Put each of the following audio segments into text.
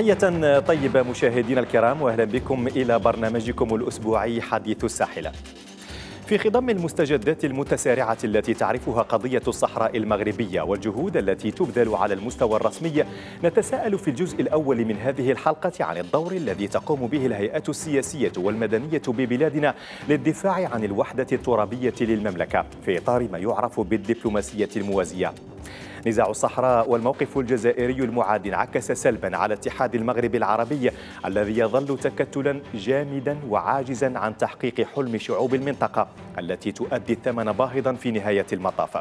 تحية طيبة مشاهدينا الكرام واهلا بكم الى برنامجكم الاسبوعي حديث الساحلة. في خضم المستجدات المتسارعة التي تعرفها قضية الصحراء المغربية والجهود التي تبذل على المستوى الرسمي نتساءل في الجزء الأول من هذه الحلقة عن الدور الذي تقوم به الهيئات السياسية والمدنية ببلادنا للدفاع عن الوحدة الترابية للمملكة في إطار ما يعرف بالدبلوماسية الموازية نزاع الصحراء والموقف الجزائري المعاد انعكس سلبا على اتحاد المغرب العربي الذي يظل تكتلا جامدا وعاجزا عن تحقيق حلم شعوب المنطقة التي تؤدي الثمن باهظا في نهاية المطاف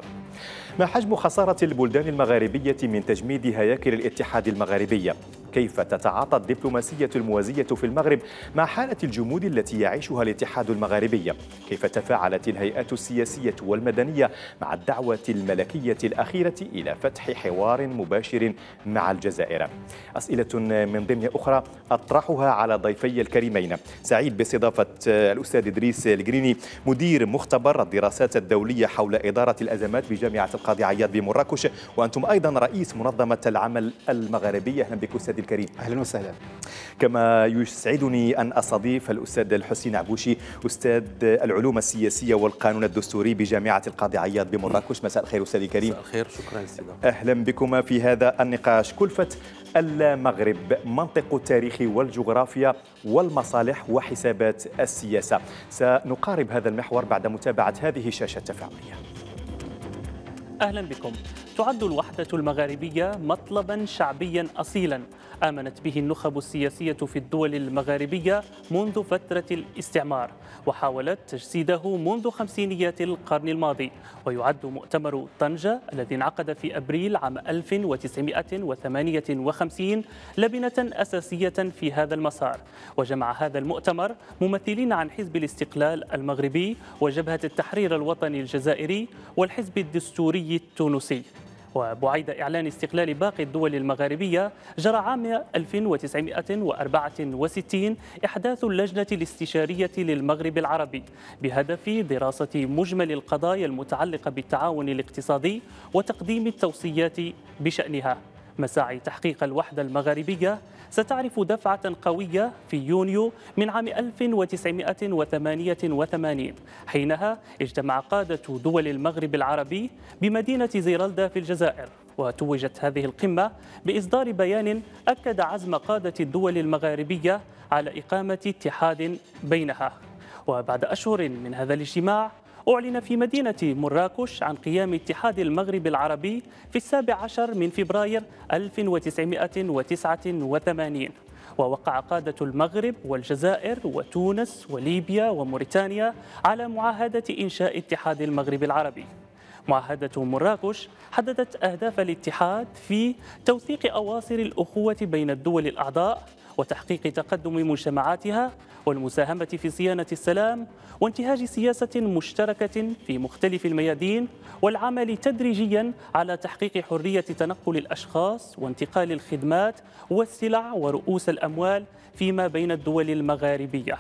ما حجم خسارة البلدان المغاربية من تجميد هياكل الاتحاد المغاربي كيف تتعاطى الدبلوماسية الموازية في المغرب مع حالة الجمود التي يعيشها الاتحاد المغاربي كيف تفاعلت الهيئات السياسية والمدنية مع الدعوة الملكية الأخيرة إلى فتح حوار مباشر مع الجزائر أسئلة من ضمن أخرى أطرحها على ضيفي الكريمين سعيد باستضافة الأستاذ إدريس الجريني مدير مختبر الدراسات الدولية حول إدارة الأزمات بجامعة القاضي عياض بمراكش وأنتم أيضا رئيس منظمة العمل المغربية أهلا بك أستاذ ضيفي الكريم اهلا وسهلا كما يسعدني ان استضيف الاستاذ الحسين عبوشي استاذ العلوم السياسيه والقانون الدستوري بجامعه القاضي عياض بمراكش مساء الخير استاذ الكريم مساء الخير شكرا استاذ اهلا بكما في هذا النقاش كلفه المغرب منطق التاريخ والجغرافيا والمصالح وحسابات السياسه سنقارب هذا المحور بعد متابعه هذه الشاشه التفاعليه اهلا بكم تعد الوحده المغاربيه مطلبا شعبيا اصيلا آمنت به النخب السياسية في الدول المغاربية منذ فترة الاستعمار وحاولت تجسيده منذ خمسينيات القرن الماضي ويعد مؤتمر طنجة الذي انعقد في أبريل عام 1958 لبنة أساسية في هذا المسار وجمع هذا المؤتمر ممثلين عن حزب الاستقلال المغربي وجبهة التحرير الوطني الجزائري والحزب الدستوري التونسي وبعيد إعلان استقلال باقي الدول المغاربية جرى عام 1964 إحداث اللجنة الاستشارية للمغرب العربي بهدف دراسة مجمل القضايا المتعلقة بالتعاون الاقتصادي وتقديم التوصيات بشأنها مساعي تحقيق الوحدة المغاربية ستعرف دفعة قوية في يونيو من عام 1988 حينها اجتمع قادة دول المغرب العربي بمدينة زيرالدا في الجزائر وتوجت هذه القمة بإصدار بيان أكد عزم قادة الدول المغاربية على إقامة اتحاد بينها وبعد أشهر من هذا الاجتماع أعلن في مدينة مراكش عن قيام اتحاد المغرب العربي في السابع عشر من فبراير 1989 ووقع قادة المغرب والجزائر وتونس وليبيا وموريتانيا على معاهدة إنشاء اتحاد المغرب العربي معاهدة مراكش حددت أهداف الاتحاد في توثيق أواصر الأخوة بين الدول الأعضاء وتحقيق تقدم مجتمعاتها والمساهمة في صيانة السلام وانتهاج سياسة مشتركة في مختلف الميادين والعمل تدريجيا على تحقيق حرية تنقل الأشخاص وانتقال الخدمات والسلع ورؤوس الأموال فيما بين الدول المغاربية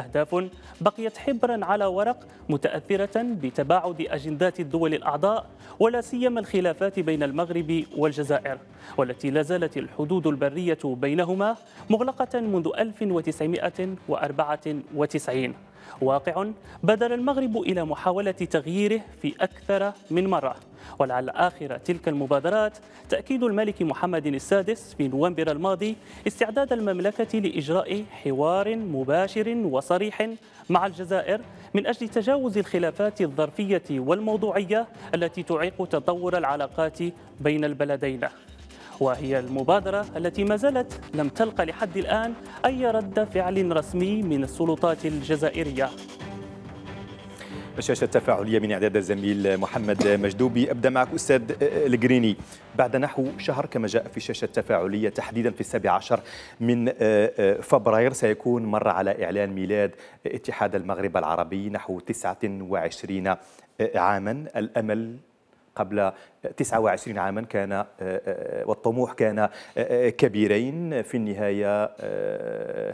أهداف بقيت حبرا على ورق متأثرة بتباعد أجندات الدول الأعضاء ولا سيما الخلافات بين المغرب والجزائر والتي لا زالت الحدود البرية بينهما مغلقة منذ 1994 واقع بادر المغرب إلى محاولة تغييره في أكثر من مرة ولعل آخر تلك المبادرات تأكيد الملك محمد السادس في نوفمبر الماضي استعداد المملكة لإجراء حوار مباشر وصريح مع الجزائر من أجل تجاوز الخلافات الظرفية والموضوعية التي تعيق تطور العلاقات بين البلدين وهي المبادرة التي ما زالت لم تلقى لحد الآن أي رد فعل رسمي من السلطات الجزائرية الشاشه التفاعليه من اعداد الزميل محمد مجدوبي ابدا معك استاذ الجريني بعد نحو شهر كما جاء في الشاشه التفاعليه تحديدا في السابع عشر من آه، آه، فبراير سيكون مر على اعلان ميلاد اتحاد المغرب العربي نحو 29 آه، عاما الامل قبل 29 عاما كان والطموح كان كبيرين في النهاية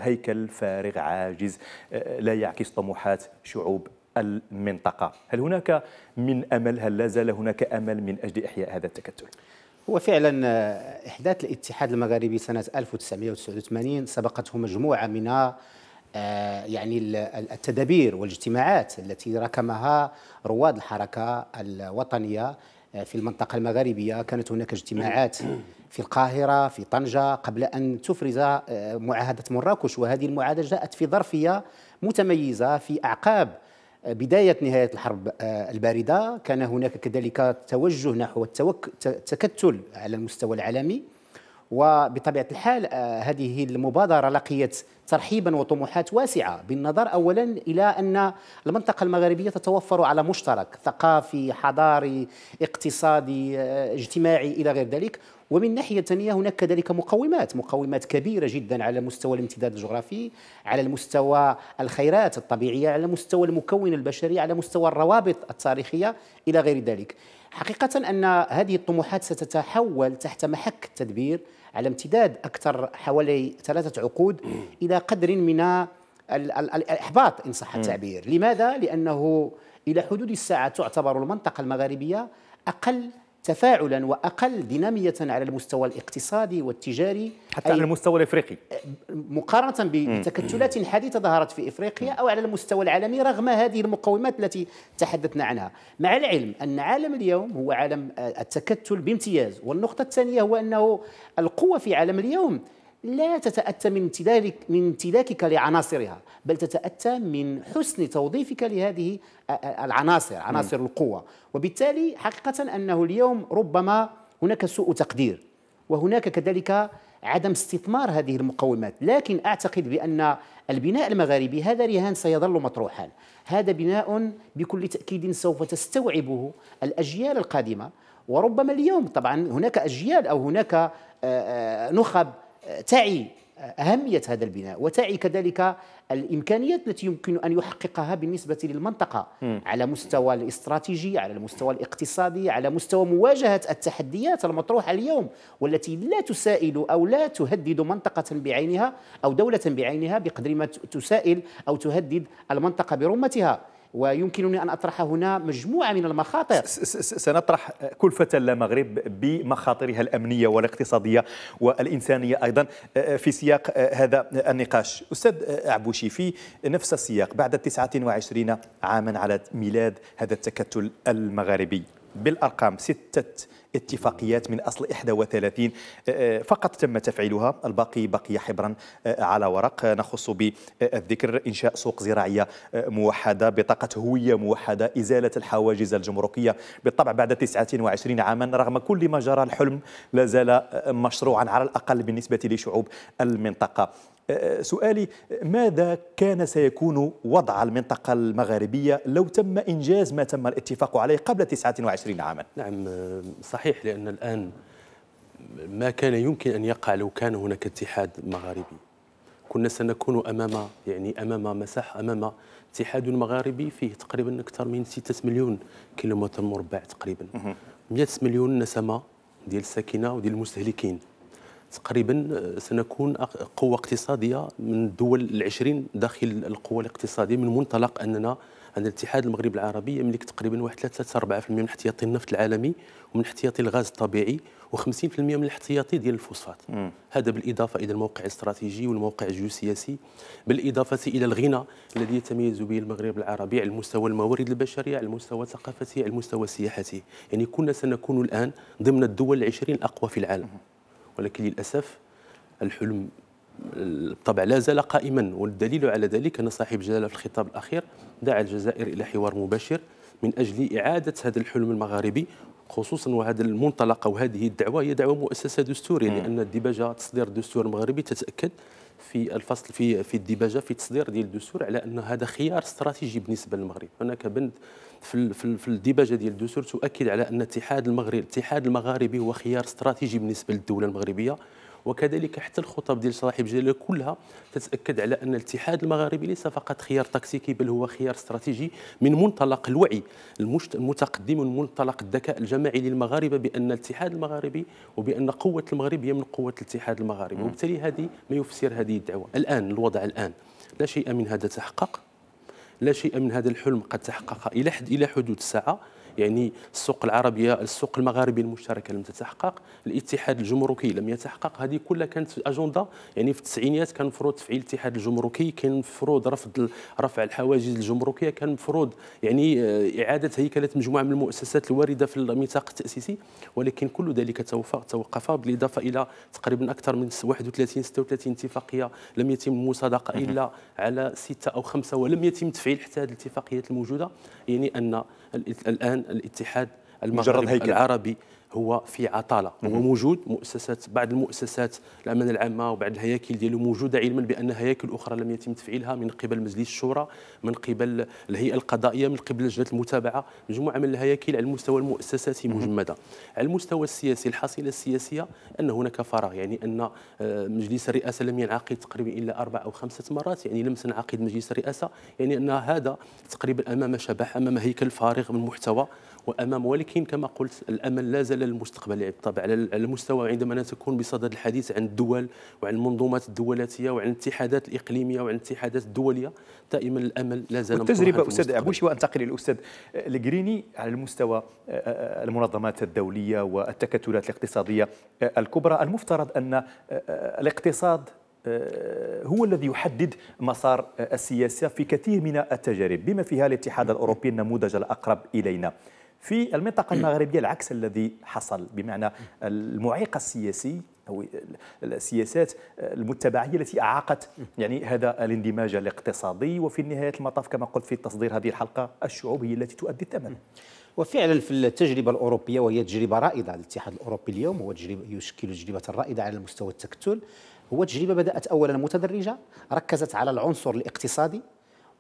هيكل فارغ عاجز لا يعكس طموحات شعوب المنطقة هل هناك من أمل هل لا زال هناك أمل من أجل إحياء هذا التكتل؟ هو فعلا آه، إحداث الاتحاد المغاربي سنة 1989 سبقته مجموعة من آه، يعني التدابير والاجتماعات التي ركمها رواد الحركة الوطنية آه، في المنطقة المغاربية كانت هناك اجتماعات في القاهرة في طنجة قبل أن تفرز معاهدة مراكش وهذه المعاهدة جاءت في ظرفية متميزة في أعقاب بداية نهاية الحرب آه، الباردة كان هناك كذلك توجه نحو التكتل على المستوى العالمي وبطبيعة الحال آه، هذه المبادرة لقيت ترحيبا وطموحات واسعة بالنظر أولا إلى أن المنطقة المغربية تتوفر على مشترك ثقافي حضاري اقتصادي آه، اجتماعي إلى غير ذلك ومن ناحية ثانية هناك كذلك مقومات مقومات كبيرة جدا على مستوى الامتداد الجغرافي على المستوى الخيرات الطبيعية على مستوى المكون البشري على مستوى الروابط التاريخية إلى غير ذلك حقيقة أن هذه الطموحات ستتحول تحت محك التدبير على امتداد أكثر حوالي ثلاثة عقود إلى قدر من الإحباط إن صح التعبير لماذا؟ لأنه إلى حدود الساعة تعتبر المنطقة المغاربية أقل تفاعلا واقل ديناميه على المستوى الاقتصادي والتجاري حتى على المستوى الافريقي مقارنه بتكتلات حديثه ظهرت في افريقيا او على المستوى العالمي رغم هذه المقومات التي تحدثنا عنها مع العلم ان عالم اليوم هو عالم آه، التكتل بامتياز والنقطه الثانيه هو انه القوه في عالم اليوم لا تتأتى من امتلاك من امتلاكك لعناصرها بل تتأتى من حسن توظيفك لهذه العناصر عناصر م. القوة وبالتالي حقيقة أنه اليوم ربما هناك سوء تقدير وهناك كذلك عدم استثمار هذه المقومات لكن أعتقد بأن البناء المغاربي هذا رهان سيظل مطروحا هذا بناء بكل تأكيد سوف تستوعبه الأجيال القادمة وربما اليوم طبعا هناك أجيال أو هناك آه، آه، نخب تعي أهمية هذا البناء وتعي كذلك الإمكانيات التي يمكن أن يحققها بالنسبة للمنطقة م. على مستوى الاستراتيجي على المستوى الاقتصادي على مستوى مواجهة التحديات المطروحة اليوم والتي لا تسائل أو لا تهدد منطقة بعينها أو دولة بعينها بقدر ما تسائل أو تهدد المنطقة برمتها ويمكنني أن أطرح هنا مجموعة من المخاطر سنطرح كلفة المغرب بمخاطرها الأمنية والاقتصادية والإنسانية أيضا آه، آه، في سياق آه، هذا النقاش أستاذ عبوشي في نفس السياق بعد 29 عاما على ميلاد هذا التكتل المغاربي بالأرقام ستة اتفاقيات من أصل 31 آه، آه، فقط تم تفعيلها الباقي بقي حبرا آه، على ورق نخص بالذكر إنشاء سوق زراعية موحدة بطاقة هوية موحدة إزالة الحواجز الجمركية بالطبع بعد 29 عاما رغم كل ما جرى الحلم لازال مشروعا على الأقل بالنسبة لشعوب المنطقة سؤالي ماذا كان سيكون وضع المنطقة المغاربية لو تم إنجاز ما تم الاتفاق عليه قبل 29 عاما؟ نعم صحيح صحيح لأن الآن ما كان يمكن أن يقع لو كان هناك اتحاد مغاربي كنا سنكون أمام يعني أمام مساحة أمام اتحاد مغاربي فيه تقريبا أكثر من 6 مليون كيلومتر مربع تقريبا 100 مليون نسمة ديال الساكنة وديال المستهلكين تقريبا آه، سنكون قوة اقتصادية من الدول العشرين داخل القوة الاقتصادية من منطلق أننا أن الاتحاد المغربي العربي يملك تقريبا واحد 3 4% من احتياطي النفط العالمي من احتياطي الغاز الطبيعي و50% من الاحتياطي ديال الفوسفات مم. هذا بالاضافه الى الموقع الاستراتيجي والموقع الجيوسياسي بالاضافه الى الغنى الذي يتميز به المغرب العربي على مستوى الموارد البشريه على مستوى ثقافته على مستوى سياحته يعني كنا سنكون الان ضمن الدول العشرين الاقوى في العالم ولكن للاسف الحلم بالطبع لا زال قائما والدليل على ذلك ان صاحب جلاله في الخطاب الاخير دعا الجزائر الى حوار مباشر من اجل اعاده هذا الحلم المغاربي خصوصا وهذا المنطلق او هذه الدعوه هي دعوه مؤسسه دستوريه لان الديباجه تصدير الدستور المغربي تتاكد في الفصل في في الديباجه في تصدير ديال الدستور على ان هذا خيار استراتيجي بالنسبه للمغرب هناك بند في في الديباجه ديال الدستور تؤكد على ان اتحاد المغرب الاتحاد المغاربي هو خيار استراتيجي بالنسبه للدوله المغربيه وكذلك حتى الخطب ديال صاحب جلاله كلها تتاكد على ان الاتحاد المغاربي ليس فقط خيار تكتيكي بل هو خيار استراتيجي من منطلق الوعي المتقدم من منطلق الذكاء الجماعي للمغاربه بان الاتحاد المغاربي وبان قوه المغرب هي من قوه الاتحاد المغاربي وبالتالي هذه ما يفسر هذه الدعوه الان الوضع الان لا شيء من هذا تحقق لا شيء من هذا الحلم قد تحقق الى حد الى حدود الساعه يعني السوق العربيه السوق المغاربي المشتركه لم تتحقق الاتحاد الجمركي لم يتحقق هذه كلها كانت اجنده يعني في التسعينيات كان مفروض تفعيل الاتحاد الجمركي كان مفروض رفض رفع الحواجز الجمركيه كان مفروض يعني آه، اعاده هيكله مجموعه من المؤسسات الوارده في الميثاق التاسيسي ولكن كل ذلك توقف بالاضافه الى تقريبا اكثر من 31 36 اتفاقيه لم يتم المصادقه الا على سته او خمسه ولم يتم تفعيل حتى هذه الاتفاقيات الموجوده يعني ان الآن الاتحاد المغرب العربي هو في عطاله هو موجود مؤسسات بعض المؤسسات الامانه العامه وبعض الهياكل ديالو موجوده علما بان هياكل اخرى لم يتم تفعيلها من قبل مجلس الشورى من قبل الهيئه القضائيه من قبل لجنه المتابعه مجموعه من الهياكل على المستوى المؤسساتي مجمده على المستوى السياسي الحصيله السياسيه ان هناك فراغ يعني ان آه، مجلس الرئاسه لم ينعقد تقريبا الا اربع او خمسه مرات يعني لم تنعقد مجلس الرئاسه يعني ان هذا تقريبا امام شبح امام هيكل فارغ من محتوى وامام ولكن كما قلت الامل لا زال للمستقبل بالطبع على المستوى عندما نكون بصدد الحديث عن الدول وعن المنظومات الدولاتيه وعن الاتحادات الاقليميه وعن الاتحادات الدوليه دائما الامل لا زال التجربه استاذ عبوشي وانتقل للاستاذ الجريني على المستوى آه، آه، المنظمات الدوليه والتكتلات الاقتصاديه آه، الكبرى المفترض ان الاقتصاد هو الذي يحدد مسار السياسه في كثير من التجارب بما فيها الاتحاد الاوروبي النموذج الاقرب الينا في المنطقة المغربية العكس الذي حصل بمعنى المعيق السياسي أو السياسات المتبعة هي التي أعاقت يعني هذا الاندماج الاقتصادي وفي نهاية المطاف كما قلت في تصدير هذه الحلقة الشعوب هي التي تؤدي الثمن وفعلا في التجربة الأوروبية وهي تجربة رائدة الاتحاد الأوروبي اليوم هو تجربة يشكل تجربة رائدة على مستوى التكتل هو تجربة بدأت أولا متدرجة ركزت على العنصر الاقتصادي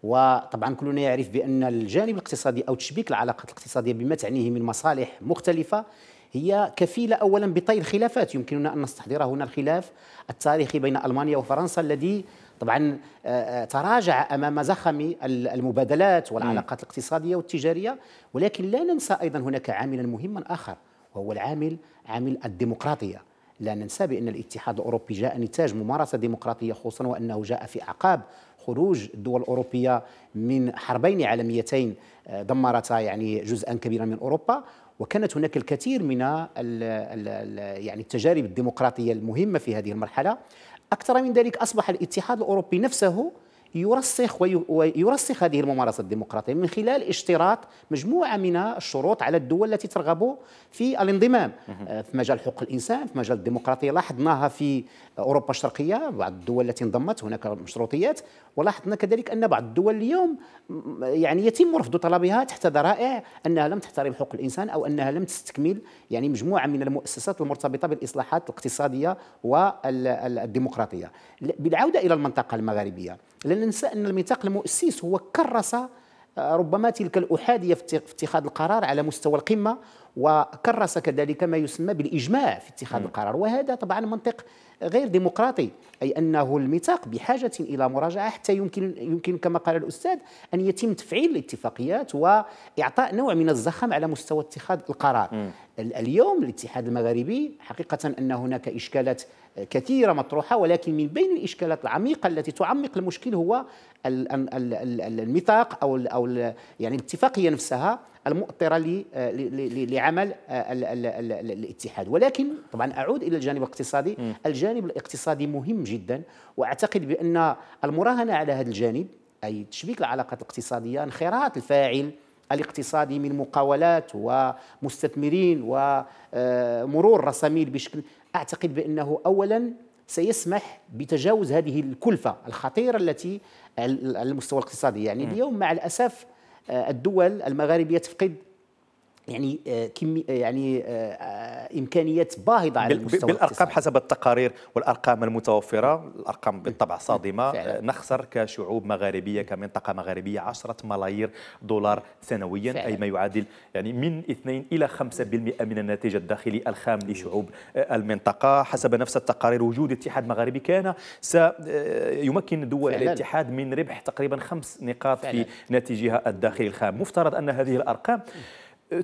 وطبعا كلنا يعرف بان الجانب الاقتصادي او تشبيك العلاقات الاقتصاديه بما تعنيه من مصالح مختلفه هي كفيله اولا بطي الخلافات يمكننا ان نستحضر هنا الخلاف التاريخي بين المانيا وفرنسا الذي طبعا آه، آه، تراجع امام زخم المبادلات والعلاقات الاقتصاديه والتجاريه ولكن لا ننسى ايضا هناك عاملا مهما اخر وهو العامل عامل الديمقراطيه لا ننسى بأن الاتحاد الأوروبي جاء نتاج ممارسة ديمقراطية خصوصا وأنه جاء في أعقاب خروج الدول الأوروبية من حربين عالميتين آه، دمرتا يعني جزءا كبيرا من أوروبا وكانت هناك الكثير من يعني التجارب الديمقراطية المهمة في هذه المرحلة أكثر من ذلك أصبح الاتحاد الأوروبي نفسه يرسخ ويرسخ هذه الممارسه الديمقراطيه من خلال اشتراط مجموعه من الشروط على الدول التي ترغب في الانضمام آه، في مجال حقوق الانسان في مجال الديمقراطيه لاحظناها في اوروبا الشرقيه بعض الدول التي انضمت هناك مشروطيات ولاحظنا كذلك ان بعض الدول اليوم يعني يتم رفض طلبها تحت ذرائع انها لم تحترم حقوق الانسان او انها لم تستكمل يعني مجموعه من المؤسسات المرتبطه بالاصلاحات الاقتصاديه والديمقراطيه بالعوده الى المنطقه المغاربيه ننسى أن الميثاق المؤسس هو كرس آه، ربما تلك الأحادية في اتخاذ القرار على مستوى القمة وكرس كذلك ما يسمى بالإجماع في اتخاذ م. القرار وهذا طبعا منطق غير ديمقراطي أي أنه الميثاق بحاجة إلى مراجعة حتى يمكن, يمكن كما قال الأستاذ أن يتم تفعيل الاتفاقيات وإعطاء نوع من الزخم على مستوى اتخاذ القرار م. اليوم الاتحاد المغربي حقيقة أن هناك إشكالات كثيرة مطروحة ولكن من بين الإشكالات العميقة التي تعمق المشكل هو الميثاق أو أو يعني الاتفاقية نفسها المؤطرة لعمل الاتحاد ولكن طبعا أعود إلى الجانب الاقتصادي الجانب الاقتصادي مهم جدا وأعتقد بأن المراهنة على هذا الجانب أي تشبيك العلاقات الاقتصادية انخراط الفاعل الاقتصادي من مقاولات ومستثمرين ومرور آه، رساميل بشكل أعتقد بأنه أولا سيسمح بتجاوز هذه الكلفة الخطيرة التي على المستوى الاقتصادي يعني اليوم مع الأسف آه، الدول المغاربية تفقد يعني آه، كمي آه، يعني آه، امكانيات باهظه على المستوى بالارقام حسب التقارير والارقام المتوفره الارقام بالطبع صادمه فعلا. نخسر كشعوب مغاربيه كمنطقه مغاربيه 10 ملايير دولار سنويا فعلا. اي ما يعادل يعني من 2 الى 5% من الناتج الداخلي الخام لشعوب المنطقه حسب نفس التقارير وجود اتحاد مغاربي كان سيمكن دول فعلا. الاتحاد من ربح تقريبا خمس نقاط فعلا. في ناتجها الداخلي الخام مفترض ان هذه الارقام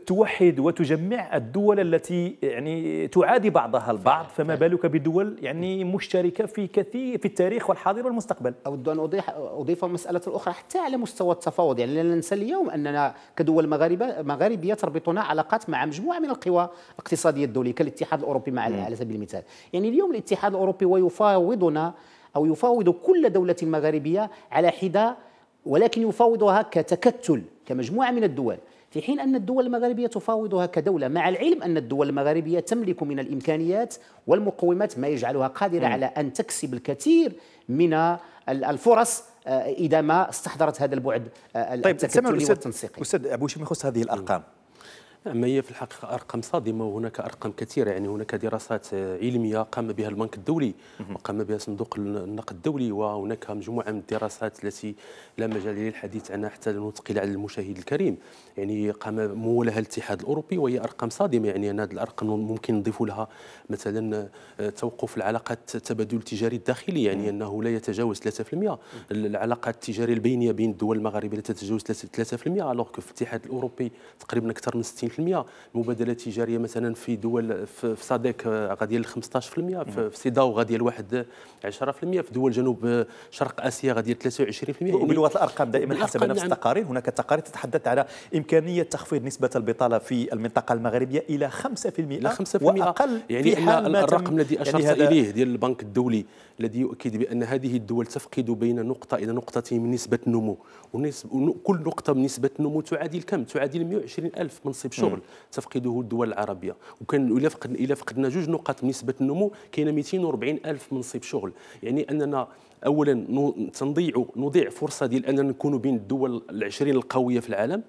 توحد وتجمع الدول التي يعني تعادي بعضها البعض فما بالك بدول يعني مشتركه في كثير في التاريخ والحاضر والمستقبل اود ان اضيف اضيف مساله اخرى حتى على مستوى التفاوض يعني لا ننسى اليوم اننا كدول مغاربه مغاربيه تربطنا علاقات مع مجموعه من القوى الاقتصاديه الدوليه كالاتحاد الاوروبي مع على سبيل المثال يعني اليوم الاتحاد الاوروبي ويفاوضنا او يفاوض كل دوله مغاربيه على حده ولكن يفاوضها كتكتل كمجموعه من الدول في حين أن الدول المغاربية تفاوضها كدولة مع العلم أن الدول المغاربية تملك من الإمكانيات والمقومات ما يجعلها قادرة على أن تكسب الكثير من الفرص آه، إذا ما استحضرت هذا البعد آه، طيب التكتلي والتنسيقي أستاذ أبو شيم يخص هذه الأرقام نعم هي في الحقيقة أرقام صادمة وهناك أرقام كثيرة يعني هناك دراسات علمية قام بها البنك الدولي وقام بها صندوق النقد الدولي وهناك مجموعة من الدراسات التي لا مجال للحديث عنها حتى نثقل على المشاهد الكريم يعني قام مولها الاتحاد الأوروبي وهي أرقام صادمة يعني أن هذه الأرقام ممكن نضيف لها مثلا توقف العلاقات التبادل التجاري الداخلي يعني أنه لا يتجاوز 3% العلاقات التجارية البينية بين الدول المغاربية لا تتجاوز 3% ألوغ في الاتحاد الأوروبي تقريبا أكثر من 60 المبادله التجاريه مثلا في دول في صادك آه، غاديه ل 15% في سيداو غاديه لواحد 10% في دول جنوب آه، شرق اسيا غاديه 23% وبالوقت الارقام دائما حسب نفس نعم. التقارير هناك تقارير تتحدث على امكانيه تخفيض نسبه البطاله في المنطقه المغربيه الى 5% الى 5% واقل يعني في حال ما الرقم الذي يعني اشرت يعني اليه ديال البنك الدولي الذي يؤكد بان هذه الدول تفقد بين نقطه الى نقطتين من نسبه النمو ونسب كل نقطه من نسبه النمو تعادل كم؟ تعادل 120 الف منصب الشغل تفقده الدول العربيه وكان الا فقدنا الا فقدنا جوج نقاط من نسبه النمو كاين 240 الف منصب شغل يعني اننا اولا تنضيع نضيع فرصه ديال اننا نكونوا بين الدول العشرين القويه في العالم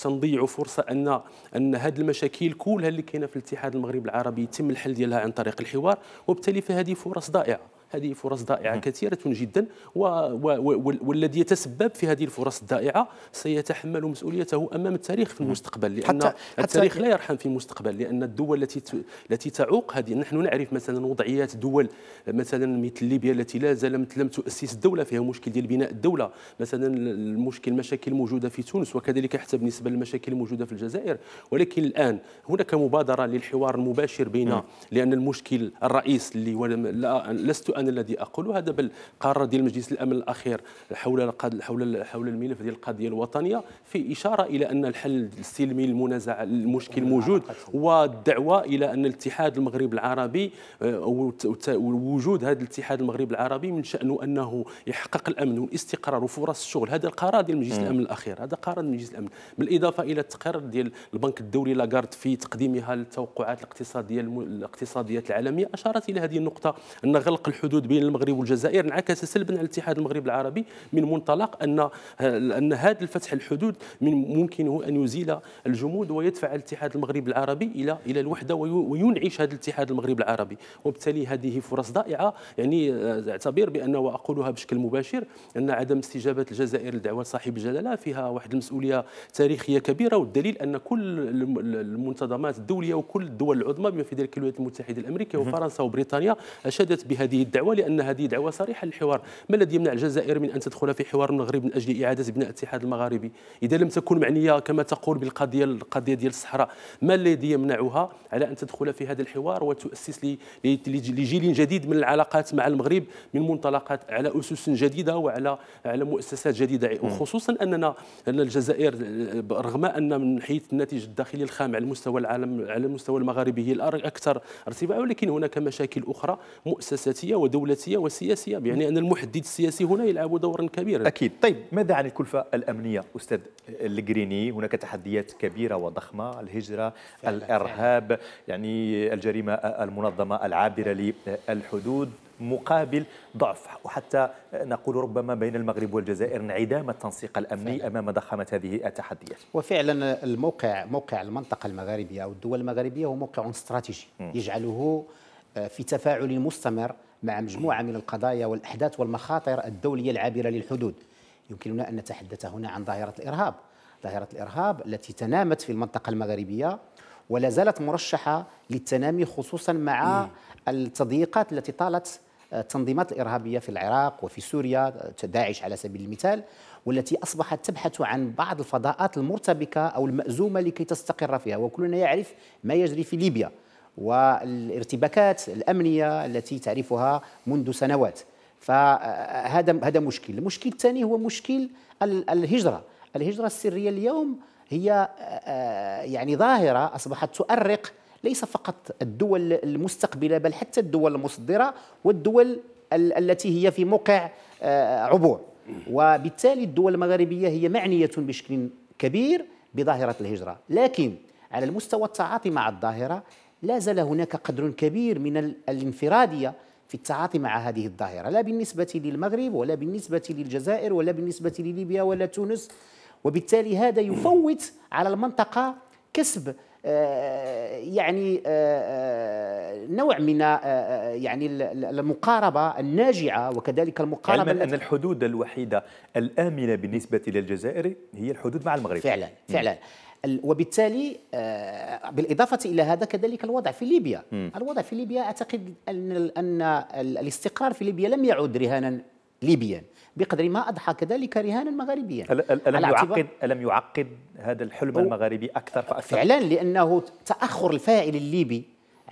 تنضيع فرصه ان ان هذه المشاكل كلها اللي كاينه في الاتحاد المغربي العربي يتم الحل ديالها عن طريق الحوار وبالتالي فهذه فرص ضائعه هذه فرص ضائعة كثيرة جدا والذي يتسبب في هذه الفرص الضائعة سيتحمل مسؤوليته أمام التاريخ في المستقبل لأن حتى التاريخ حتى لا يرحم في المستقبل لأن الدول التي التي تعوق هذه نحن نعرف مثلا وضعيات دول مثلا مثل ليبيا التي لا زالت لم تؤسس الدولة فيها مشكل ديال بناء الدولة مثلا المشكل المشاكل الموجودة في تونس وكذلك حتى بالنسبة للمشاكل الموجودة في الجزائر ولكن الآن هناك مبادرة للحوار المباشر بين لأن المشكل الرئيس اللي لست أنا انا الذي اقوله هذا بل قرار ديال مجلس الامن الاخير حول حول حول الملف ديال القضيه الوطنيه في اشاره الى ان الحل السلمي المنازع المشكل موجود والدعوه الى ان الاتحاد المغرب العربي آه، ووجود هذا الاتحاد المغرب العربي من شانه انه يحقق الامن والاستقرار وفرص الشغل هذا القرار ديال مجلس الامن الاخير هذا قرار مجلس الامن بالاضافه الى التقرير ديال البنك الدولي لاغارد في تقديمها للتوقعات الاقتصاديه الاقتصاديات العالميه اشارت الى هذه النقطه ان غلق الحدود الحدود بين المغرب والجزائر انعكس سلبا على الاتحاد المغربي العربي من منطلق ان ان هذا الفتح الحدود من ممكنه ان يزيل الجمود ويدفع الاتحاد المغربي العربي الى الى الوحده وينعش هذا الاتحاد المغربي العربي وبالتالي هذه فرص ضائعه يعني آه، اعتبر بان واقولها بشكل مباشر ان عدم استجابه الجزائر لدعوات صاحب الجلاله فيها واحد المسؤوليه تاريخيه كبيره والدليل ان كل المنتظمات الدوليه وكل الدول العظمى بما في ذلك الولايات المتحده الامريكيه وفرنسا وبريطانيا اشادت بهذه الدعوه الدعوة لأن هذه دعوة صريحة للحوار ما الذي يمنع الجزائر من أن تدخل في حوار المغرب من أجل إعادة بناء الاتحاد المغاربي إذا لم تكن معنية كما تقول بالقضية القضية ديال الصحراء ما الذي يمنعها على أن تدخل في هذا الحوار وتؤسس لجيل جديد من العلاقات مع المغرب من منطلقات على أسس جديدة وعلى على مؤسسات جديدة وخصوصا أننا أن الجزائر رغم أن من حيث الناتج الداخلي الخام على المستوى العالم على المستوى المغاربي هي الأكثر ارتفاعا ولكن هناك مشاكل أخرى مؤسساتية ودولتيه وسياسيه يعني ان المحدد السياسي هنا يلعب دورا كبيرا اكيد طيب ماذا عن الكلفه الامنيه استاذ الجريني هناك تحديات كبيره وضخمه الهجره فعلا الارهاب فعلا. يعني الجريمه المنظمه العابره للحدود مقابل ضعف وحتى نقول ربما بين المغرب والجزائر انعدام التنسيق الامني فعلا. امام ضخامه هذه التحديات. وفعلا الموقع موقع المنطقه المغاربيه او الدول المغربيه هو موقع استراتيجي م. يجعله آه، في تفاعل مستمر مع مجموعة من القضايا والأحداث والمخاطر الدولية العابرة للحدود يمكننا أن نتحدث هنا عن ظاهرة الإرهاب ظاهرة الإرهاب التي تنامت في المنطقة المغربية ولا زالت مرشحة للتنامي خصوصا مع التضييقات التي طالت التنظيمات آه، الإرهابية في العراق وفي سوريا آه، داعش على سبيل المثال والتي أصبحت تبحث عن بعض الفضاءات المرتبكة أو المأزومة لكي تستقر فيها وكلنا يعرف ما يجري في ليبيا والارتباكات الامنيه التي تعرفها منذ سنوات فهذا هذا مشكل المشكل الثاني هو مشكل الهجره الهجره السريه اليوم هي آه، آه، يعني ظاهره اصبحت تؤرق ليس فقط الدول المستقبله بل حتى الدول المصدره والدول التي هي في موقع آه، عبور وبالتالي الدول المغربيه هي معنيه بشكل كبير بظاهره الهجره لكن على المستوى التعاطي مع الظاهره لا زال هناك قدر كبير من الانفرادية في التعاطي مع هذه الظاهرة لا بالنسبة للمغرب ولا بالنسبة للجزائر ولا بالنسبة لليبيا ولا تونس وبالتالي هذا يفوت على المنطقة كسب آه، يعني آه، آه، نوع من يعني المقاربه الناجعه وكذلك المقاربه علما ان الحدود الوحيده الامنه بالنسبه للجزائر هي الحدود مع المغرب فعلا فعلا وبالتالي آه، بالإضافة إلى هذا كذلك الوضع في ليبيا الوضع في ليبيا أعتقد أن, أن الاستقرار في ليبيا لم يعد رهانا ليبيا بقدر ما اضحى كذلك رهانا مغاربيا الم يعقد الم يعقد هذا الحلم المغاربي اكثر فاكثر فعلا لانه تاخر الفاعل الليبي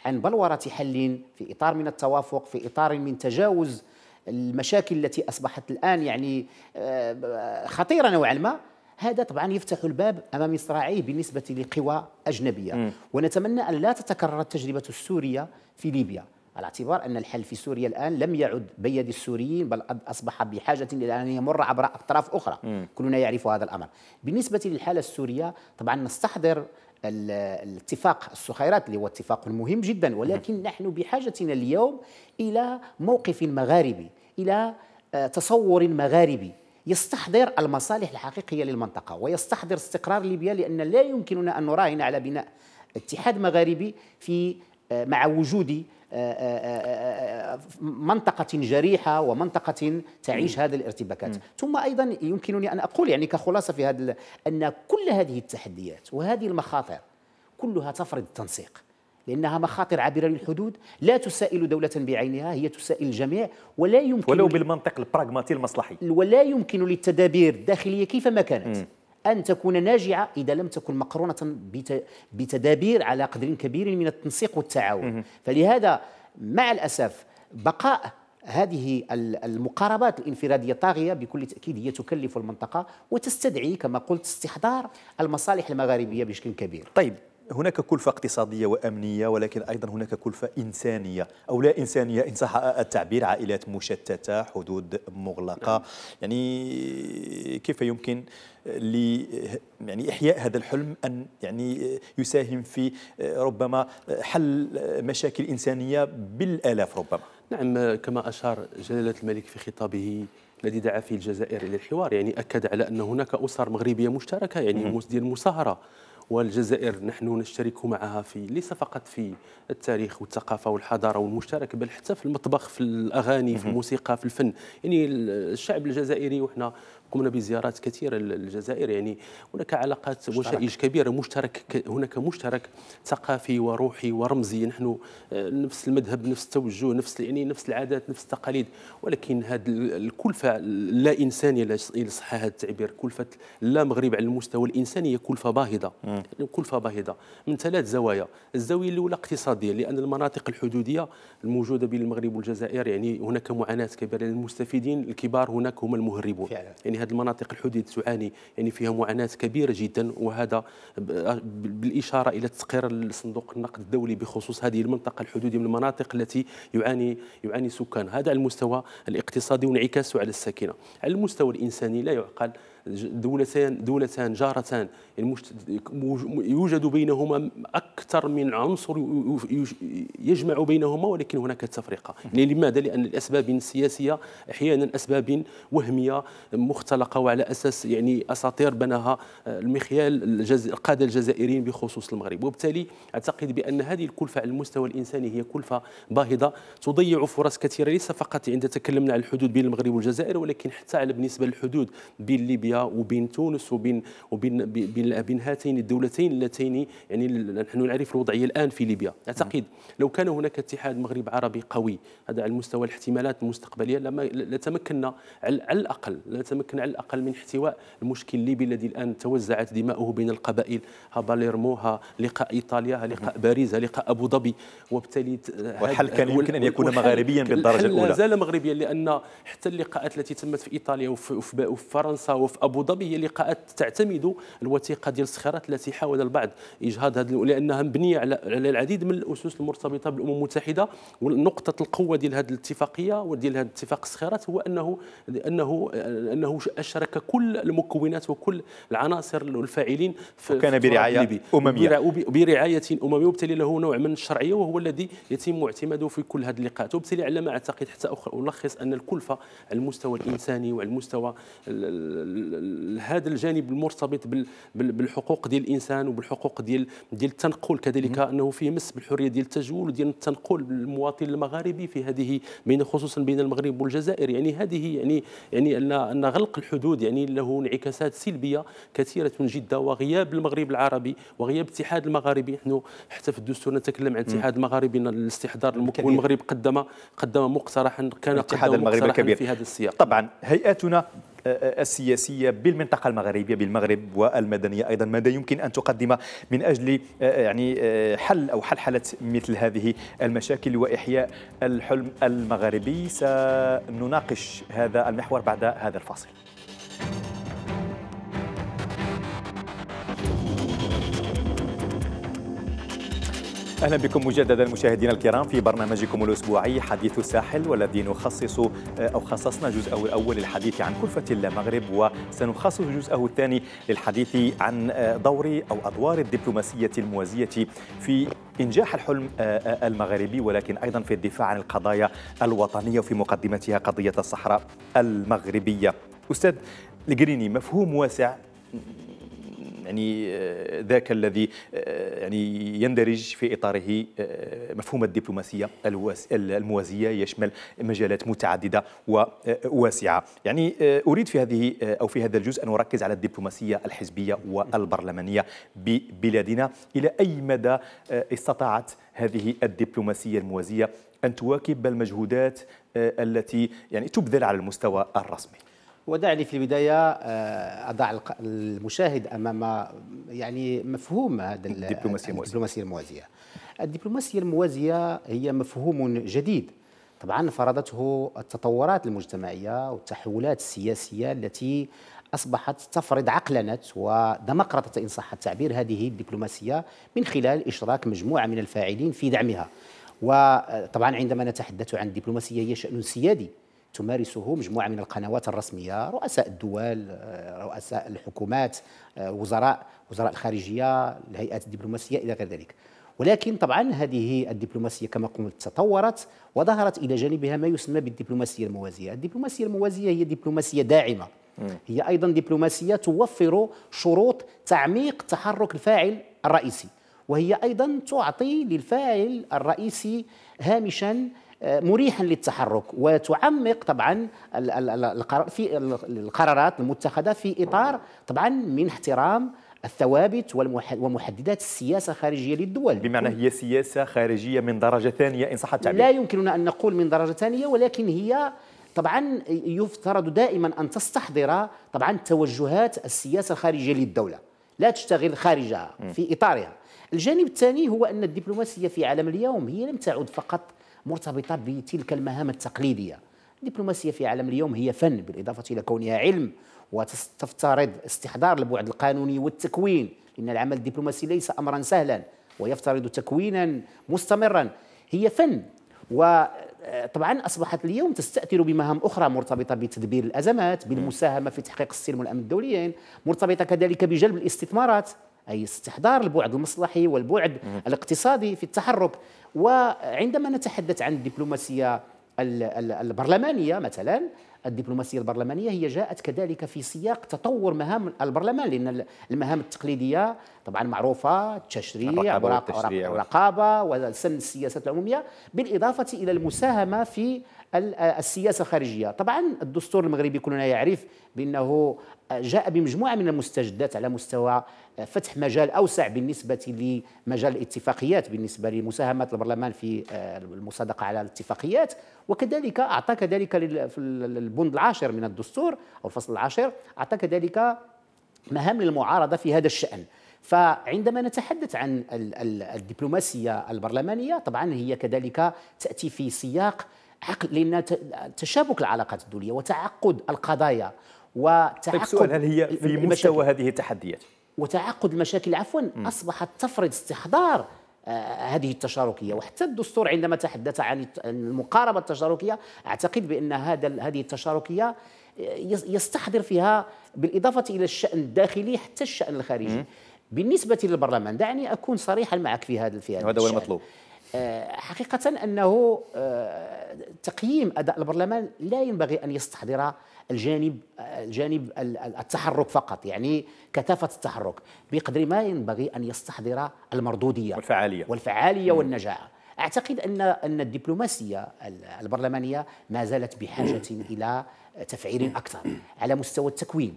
عن بلوره حل في اطار من التوافق في اطار من تجاوز المشاكل التي اصبحت الان يعني آه، خطيره نوعا ما هذا طبعا يفتح الباب امام صراعيه بالنسبه لقوى اجنبيه م. ونتمنى ان لا تتكرر التجربه السوريه في ليبيا على اعتبار ان الحل في سوريا الان لم يعد بيد السوريين بل اصبح بحاجه الى ان يمر عبر اطراف اخرى م. كلنا يعرف هذا الامر بالنسبه للحاله السوريه طبعا نستحضر الاتفاق السخيرات اللي هو اتفاق مهم جدا ولكن م. نحن بحاجتنا اليوم الى موقف مغاربي الى آه، تصور مغاربي يستحضر المصالح الحقيقية للمنطقة ويستحضر استقرار ليبيا لأن لا يمكننا أن نراهن على بناء اتحاد مغاربي في آه، مع وجود آه، آه، منطقة جريحة ومنطقة تعيش هذه الارتباكات ثم أيضا يمكنني أن أقول يعني كخلاصة في هذا أن كل هذه التحديات وهذه المخاطر كلها تفرض التنسيق لأنها مخاطر عابرة للحدود لا تسائل دولة بعينها هي تسائل الجميع ولا يمكن ولو بالمنطق البراغماتي المصلحي ولا يمكن للتدابير الداخلية كيفما كانت م. أن تكون ناجعة إذا لم تكن مقرونة بتدابير على قدر كبير من التنسيق والتعاون م. فلهذا مع الأسف بقاء هذه المقاربات الانفرادية الطاغية بكل تأكيد هي تكلف المنطقة وتستدعي كما قلت استحضار المصالح المغاربية بشكل كبير طيب هناك كلفة اقتصادية وأمنية ولكن أيضا هناك كلفة إنسانية أو لا إنسانية إن صح التعبير عائلات مشتتة حدود مغلقة نعم. يعني كيف يمكن ل يعني إحياء هذا الحلم أن يعني يساهم في ربما حل مشاكل إنسانية بالآلاف ربما نعم كما أشار جلالة الملك في خطابه الذي دعا فيه الجزائر الى الحوار يعني اكد على ان هناك اسر مغربيه مشتركه يعني ديال المصاهره والجزائر نحن نشترك معها في ليس فقط في التاريخ والثقافه والحضاره والمشترك بل حتى في المطبخ في الاغاني في الموسيقى في الفن يعني الشعب الجزائري وحنا قمنا بزيارات كثيره للجزائر يعني هناك علاقات وشائج كبيره مشترك هناك مشترك ثقافي وروحي ورمزي نحن آه، نفس المذهب نفس التوجه نفس يعني نفس العادات نفس التقاليد ولكن هذه الكلفه لا انسانيه صح هذا التعبير كلفه لا مغرب على المستوى الانساني هي كلفه باهظه يعني كلفه باهظه من ثلاث زوايا الزاويه الاولى اقتصاديه لان المناطق الحدوديه الموجوده بين المغرب والجزائر يعني هناك معاناه كبيره للمستفيدين الكبار هناك هم المهربون فعلا. يعني هذه المناطق الحدود تعاني يعني فيها معاناه كبيره جدا وهذا بالاشاره الى تقرير صندوق النقد الدولي بخصوص هذه المنطقه الحدوديه يعني من المناطق التي يعاني يعاني سكان هذا على المستوى الاقتصادي وانعكاسه على السكينة على المستوى الانساني لا يعقل دولتان دولتان جارتان يعني يوجد بينهما اكثر من عنصر يجمع بينهما ولكن هناك تفرقه يعني لماذا لان الاسباب سياسيه احيانا اسباب وهميه مختلقه وعلى اساس يعني اساطير بناها آه، المخيال القاده الجزائريين بخصوص المغرب وبالتالي اعتقد بان هذه الكلفه على المستوى الانساني هي كلفه باهظه تضيع فرص كثيره ليس فقط عند تكلمنا على الحدود بين المغرب والجزائر ولكن حتى على بالنسبه للحدود بين ليبيا وبين تونس وبين وبين بين, بين هاتين الدولتين اللتين يعني نحن نعرف الوضعيه الان في ليبيا اعتقد لو كان هناك اتحاد مغرب عربي قوي هذا على مستوى الاحتمالات المستقبليه لما لتمكنا على الاقل لتمكن على الاقل من احتواء المشكل الليبي الذي الان توزعت دماؤه بين القبائل ها باليرمو ها لقاء ايطاليا ها لقاء باريس ها لقاء ابو ظبي وبالتالي والحل كان يمكن ان يكون مغاربيا بالدرجه الاولى لا زال مغربيا لان حتى اللقاءات التي تمت في ايطاليا وفي فرنسا وفي ابو ظبي هي لقاءات تعتمد الوثيقه ديال الصخيرات التي حاول البعض اجهاد هذا لانها مبنيه على العديد من الاسس المرتبطه بالامم المتحده ونقطه القوه ديال هذه الاتفاقيه وديال هذا اتفاق الصخيرات هو انه انه انه اشرك كل المكونات وكل العناصر والفاعلين في كان برعايه امميه برعايه امميه وبالتالي له نوع من الشرعيه وهو الذي يتم اعتماده في كل هذه اللقاءات وبالتالي على ما اعتقد حتى الخص ان الكلفه على المستوى الانساني وعلى المستوى هذا الجانب المرتبط بالحقوق ديال الانسان وبالحقوق ديال ديال التنقل كذلك انه فيه مس بالحريه ديال التجول وديال التنقل المواطن المغاربي في هذه بين خصوصا بين المغرب والجزائر يعني هذه يعني يعني ان ان غلق الحدود يعني له انعكاسات سلبيه كثيره جدا وغياب المغرب العربي وغياب الاتحاد المغاربي نحن حتى في الدستور نتكلم عن الاتحاد المغربي الاستحضار والمغرب قدم قدم مقترحا كان الاتحاد المغربي كبير في هذا السياق طبعا هيئاتنا آه، آه، السياسية بالمنطقة المغربية بالمغرب والمدنية أيضا ماذا يمكن أن تقدم من أجل آه، يعني حل أو حلحلة مثل هذه المشاكل وإحياء الحلم المغربي سنناقش هذا المحور بعد هذا الفاصل اهلا بكم مجددا مشاهدينا الكرام في برنامجكم الاسبوعي حديث الساحل والذي نخصص آه، او خصصنا جزءه الاول للحديث عن كلفه المغرب وسنخصص جزءه الثاني للحديث عن آه، دور او ادوار الدبلوماسيه الموازيه في إنجاح الحلم آه، المغربي ولكن أيضا في الدفاع عن القضايا الوطنية وفي مقدمتها قضية الصحراء المغربية أستاذ لجريني مفهوم واسع يعني آه، ذاك الذي آه، يعني يندرج في إطاره آه، مفهوم الدبلوماسية الموازية يشمل مجالات متعددة وواسعة يعني أريد في هذه أو في هذا الجزء أن أركز على الدبلوماسية الحزبية والبرلمانية ببلادنا إلى أي مدى استطاعت هذه الدبلوماسية الموازية أن تواكب المجهودات التي يعني تبذل على المستوى الرسمي ودعني في البداية آه، أضع المشاهد أمام يعني مفهوم هذا الدبلوماسية الموازية الدبلوماسية الموازية الدبلوماسية الموازية هي مفهوم جديد طبعا فرضته التطورات المجتمعية والتحولات السياسية التي أصبحت تفرض عقلنة ودمقرطة إن صح التعبير هذه الدبلوماسية من خلال إشراك مجموعة من الفاعلين في دعمها وطبعا عندما نتحدث عن الدبلوماسية هي شأن سيادي تمارسه مجموعه من القنوات الرسميه رؤساء الدول آه، رؤساء الحكومات آه، وزراء وزراء الخارجيه الهيئات الدبلوماسيه الى غير ذلك ولكن طبعا هذه الدبلوماسيه كما قلت تطورت وظهرت الى جانبها ما يسمى بالدبلوماسيه الموازيه الدبلوماسيه الموازيه هي دبلوماسيه داعمه هي ايضا دبلوماسيه توفر شروط تعميق تحرك الفاعل الرئيسي وهي ايضا تعطي للفاعل الرئيسي هامشا مريحا للتحرك وتعمق طبعا القرارات المتخذه في اطار طبعا من احترام الثوابت ومحددات السياسه الخارجيه للدول بمعنى هي سياسه خارجيه من درجه ثانيه ان صح التعبير لا يمكننا ان نقول من درجه ثانيه ولكن هي طبعا يفترض دائما ان تستحضر طبعا توجهات السياسه الخارجيه للدوله لا تشتغل خارجها في اطارها الجانب الثاني هو ان الدبلوماسيه في عالم اليوم هي لم تعد فقط مرتبطة بتلك المهام التقليدية الدبلوماسية في عالم اليوم هي فن بالإضافة إلى كونها علم وتفترض استحضار البعد القانوني والتكوين ان العمل الدبلوماسي ليس أمرا سهلا ويفترض تكوينا مستمرا هي فن وطبعا آه، أصبحت اليوم تستأثر بمهام أخرى مرتبطة بتدبير الأزمات بالمساهمة في تحقيق السلم والأمن الدوليين مرتبطة كذلك بجلب الاستثمارات أي استحضار البعد المصلحي والبعد الاقتصادي في التحرك وعندما نتحدث عن الدبلوماسية البرلمانية مثلا الدبلوماسية البرلمانية هي جاءت كذلك في سياق تطور مهام البرلمان لأن المهام التقليدية طبعا معروفة التشريع والرقابة وسن السياسات العمومية بالإضافة إلى المساهمة في السياسة الخارجية طبعا الدستور المغربي كلنا يعرف بأنه جاء بمجموعة من المستجدات على مستوى فتح مجال أوسع بالنسبة لمجال الاتفاقيات بالنسبة لمساهمة البرلمان في آه، المصادقة على الاتفاقيات وكذلك أعطى كذلك البند العاشر من الدستور أو الفصل العاشر أعطى كذلك مهام للمعارضة في هذا الشأن فعندما نتحدث عن الدبلوماسية البرلمانية طبعا هي كذلك تأتي في سياق عقل لأن تشابك العلاقات الدولية وتعقد القضايا طيب، وتعقد طيب سؤال هل هي في مستوى هذه التحديات وتعقد المشاكل عفوا أصبحت تفرض استحضار آه، آه، هذه التشاركية وحتى الدستور عندما تحدث عن المقاربة التشاركية أعتقد بأن هذا هذه التشاركية آه، يستحضر فيها بالإضافة إلى الشأن الداخلي حتى الشأن الخارجي بالنسبة للبرلمان دعني أكون صريحا معك في هذا في هذا هذا هو المطلوب آه، حقيقة أنه آه، تقييم أداء البرلمان لا ينبغي أن يستحضر الجانب الجانب التحرك فقط يعني كثافة التحرك بقدر ما ينبغي أن يستحضر المردودية والفعالية والفعالية والنجاعة أعتقد أن أن الدبلوماسية البرلمانية ما زالت بحاجة إلى تفعيل أكثر على مستوى التكوين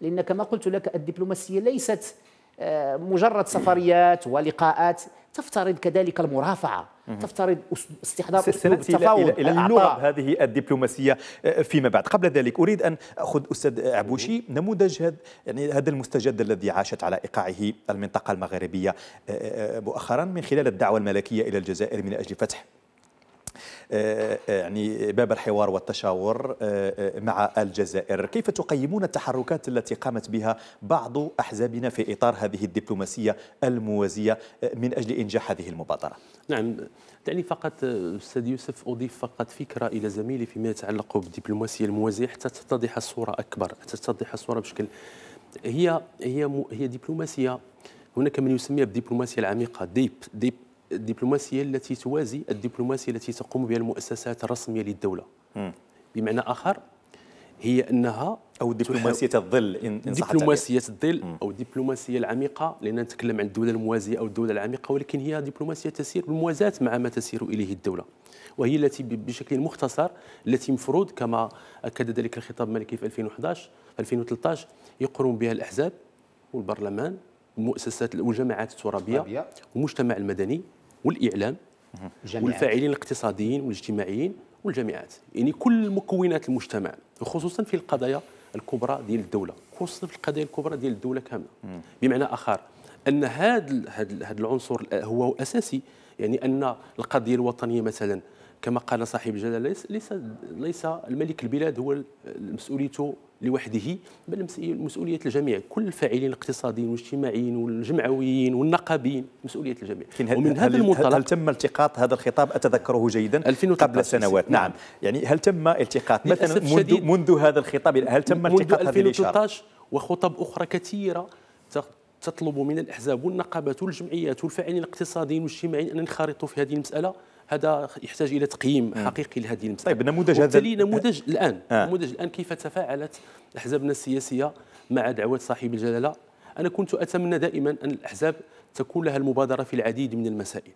لأن كما قلت لك الدبلوماسية ليست آه، مجرد سفريات ولقاءات تفترض كذلك المرافعه تفترض استحضار اسلوب التفاوض الى, اللغه هذه الدبلوماسيه آه، فيما بعد قبل ذلك اريد ان اخذ استاذ عبوشي نموذج هذا يعني هذا المستجد الذي عاشت على ايقاعه المنطقه المغربيه آه، آه، مؤخرا من خلال الدعوه الملكيه الى الجزائر من اجل فتح آه، آه، يعني باب الحوار والتشاور آه، مع الجزائر كيف تقيمون التحركات التي قامت بها بعض أحزابنا في إطار هذه الدبلوماسية الموازية من أجل إنجاح هذه المبادرة نعم دعني فقط أستاذ يوسف أضيف فقط فكرة إلى زميلي فيما يتعلق بالدبلوماسية الموازية حتى تتضح الصورة أكبر تتضح الصورة بشكل هي هي هي دبلوماسية هناك من يسميها بالدبلوماسية العميقة ديب ديب الدبلوماسية التي توازي الدبلوماسية التي تقوم بها المؤسسات الرسمية للدولة م. بمعنى آخر هي أنها أو دبلوماسية الظل إن دبلوماسية الظل أو الدبلوماسية العميقة لأننا نتكلم عن الدول الموازية أو الدول العميقة ولكن هي دبلوماسية تسير بالموازاة مع ما تسير إليه الدولة وهي التي بشكل مختصر التي مفروض كما أكد ذلك الخطاب الملكي في 2011 2013 يقرون بها الأحزاب والبرلمان المؤسسات والجماعات الترابيه والمجتمع المدني والاعلام جميعات. والفاعلين الاقتصاديين والاجتماعيين والجامعات يعني كل مكونات المجتمع خصوصا في القضايا الكبرى ديال الدوله خصوصا في القضايا الكبرى ديال الدوله كامله بمعنى اخر ان هذا هذا العنصر هو اساسي يعني ان القضيه الوطنيه مثلا كما قال صاحب الجلاله ليس ليس الملك البلاد هو مسؤوليته لوحده بل مسؤوليه الجميع كل الفاعلين الاقتصاديين والاجتماعيين والجمعويين والنقابيين مسؤوليه الجميع ومن هذا المنطلق هل تم التقاط هذا الخطاب اتذكره جيدا قبل سنوات نعم. نعم يعني هل تم التقاط مثلا منذ, منذ هذا الخطاب هل تم التقاط هذه الاشاره وخطب اخرى كثيره تطلب من الاحزاب والنقابات والجمعيات والفاعلين الاقتصاديين والاجتماعيين ان ينخرطوا في هذه المساله هذا يحتاج الى تقييم حقيقي لهذه المساله طيب نموذج هذا آه. نموذج الان آه. نموذج الان كيف تفاعلت احزابنا السياسيه مع دعوات صاحب الجلاله انا كنت اتمنى دائما ان الاحزاب تكون لها المبادره في العديد من المسائل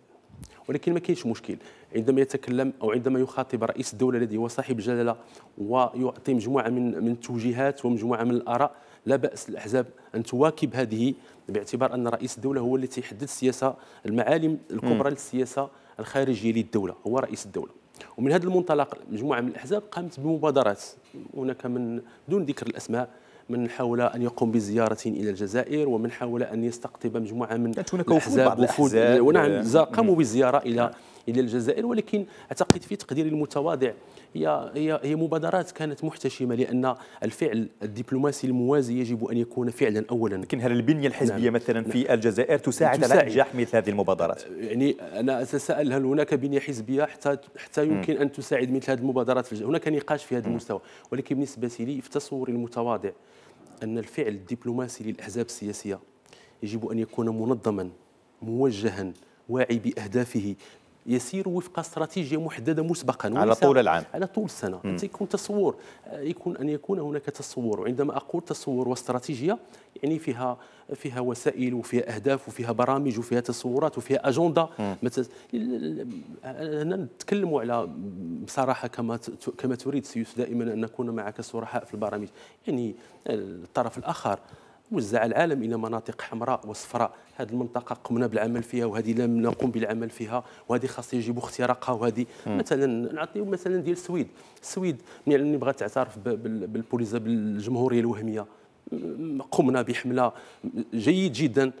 ولكن ما كاينش مشكل عندما يتكلم او عندما يخاطب رئيس الدوله الذي هو صاحب الجلاله ويعطي مجموعه من من التوجيهات ومجموعه من الاراء لا باس الاحزاب ان تواكب هذه باعتبار ان رئيس الدوله هو الذي يحدد السياسه المعالم الكبرى م. للسياسه الخارجيه للدوله هو رئيس الدوله ومن هذا المنطلق مجموعه من الاحزاب قامت بمبادرات هناك من دون ذكر الاسماء من حاول ان يقوم بزياره الى الجزائر ومن حاول ان يستقطب مجموعه من الاحزاب وفود ونعم قاموا بزياره الى نعم. الى الجزائر ولكن اعتقد في تقديري المتواضع هي هي هي مبادرات كانت محتشمه لان الفعل الدبلوماسي الموازي يجب ان يكون فعلا اولا لكن هل البنيه الحزبيه نعم. مثلا نعم. في نعم. الجزائر تساعد, على نجاح مثل هذه المبادرات؟ أه، يعني انا اتساءل هل هناك بنيه حزبيه حتى حتى يمكن م. ان تساعد مثل هذه المبادرات هناك نقاش في هذا المستوى ولكن بالنسبه لي في تصوري المتواضع ان الفعل الدبلوماسي للاحزاب السياسيه يجب ان يكون منظما موجها واعي باهدافه يسير وفق استراتيجيه محدده مسبقا على طول العام على طول السنه م. تيكون تصور آه، يكون ان يكون هناك تصور وعندما اقول تصور واستراتيجيه يعني فيها فيها وسائل وفيها اهداف وفيها برامج وفيها تصورات وفيها اجنده هنا نتكلم على بصراحه كما كما تريد سيوس دائما ان نكون معك صرحاء في البرامج يعني آه، الطرف الاخر وزع العالم الى مناطق حمراء وصفراء هذه المنطقه قمنا بالعمل فيها وهذه لم نقم بالعمل فيها وهذه خاص يجب اختراقها وهذه مثلا نعطي مثلا ديال السويد السويد يعني بغات تعترف بالبوليزا بالجمهوريه الوهميه قمنا بحمله جيد جدا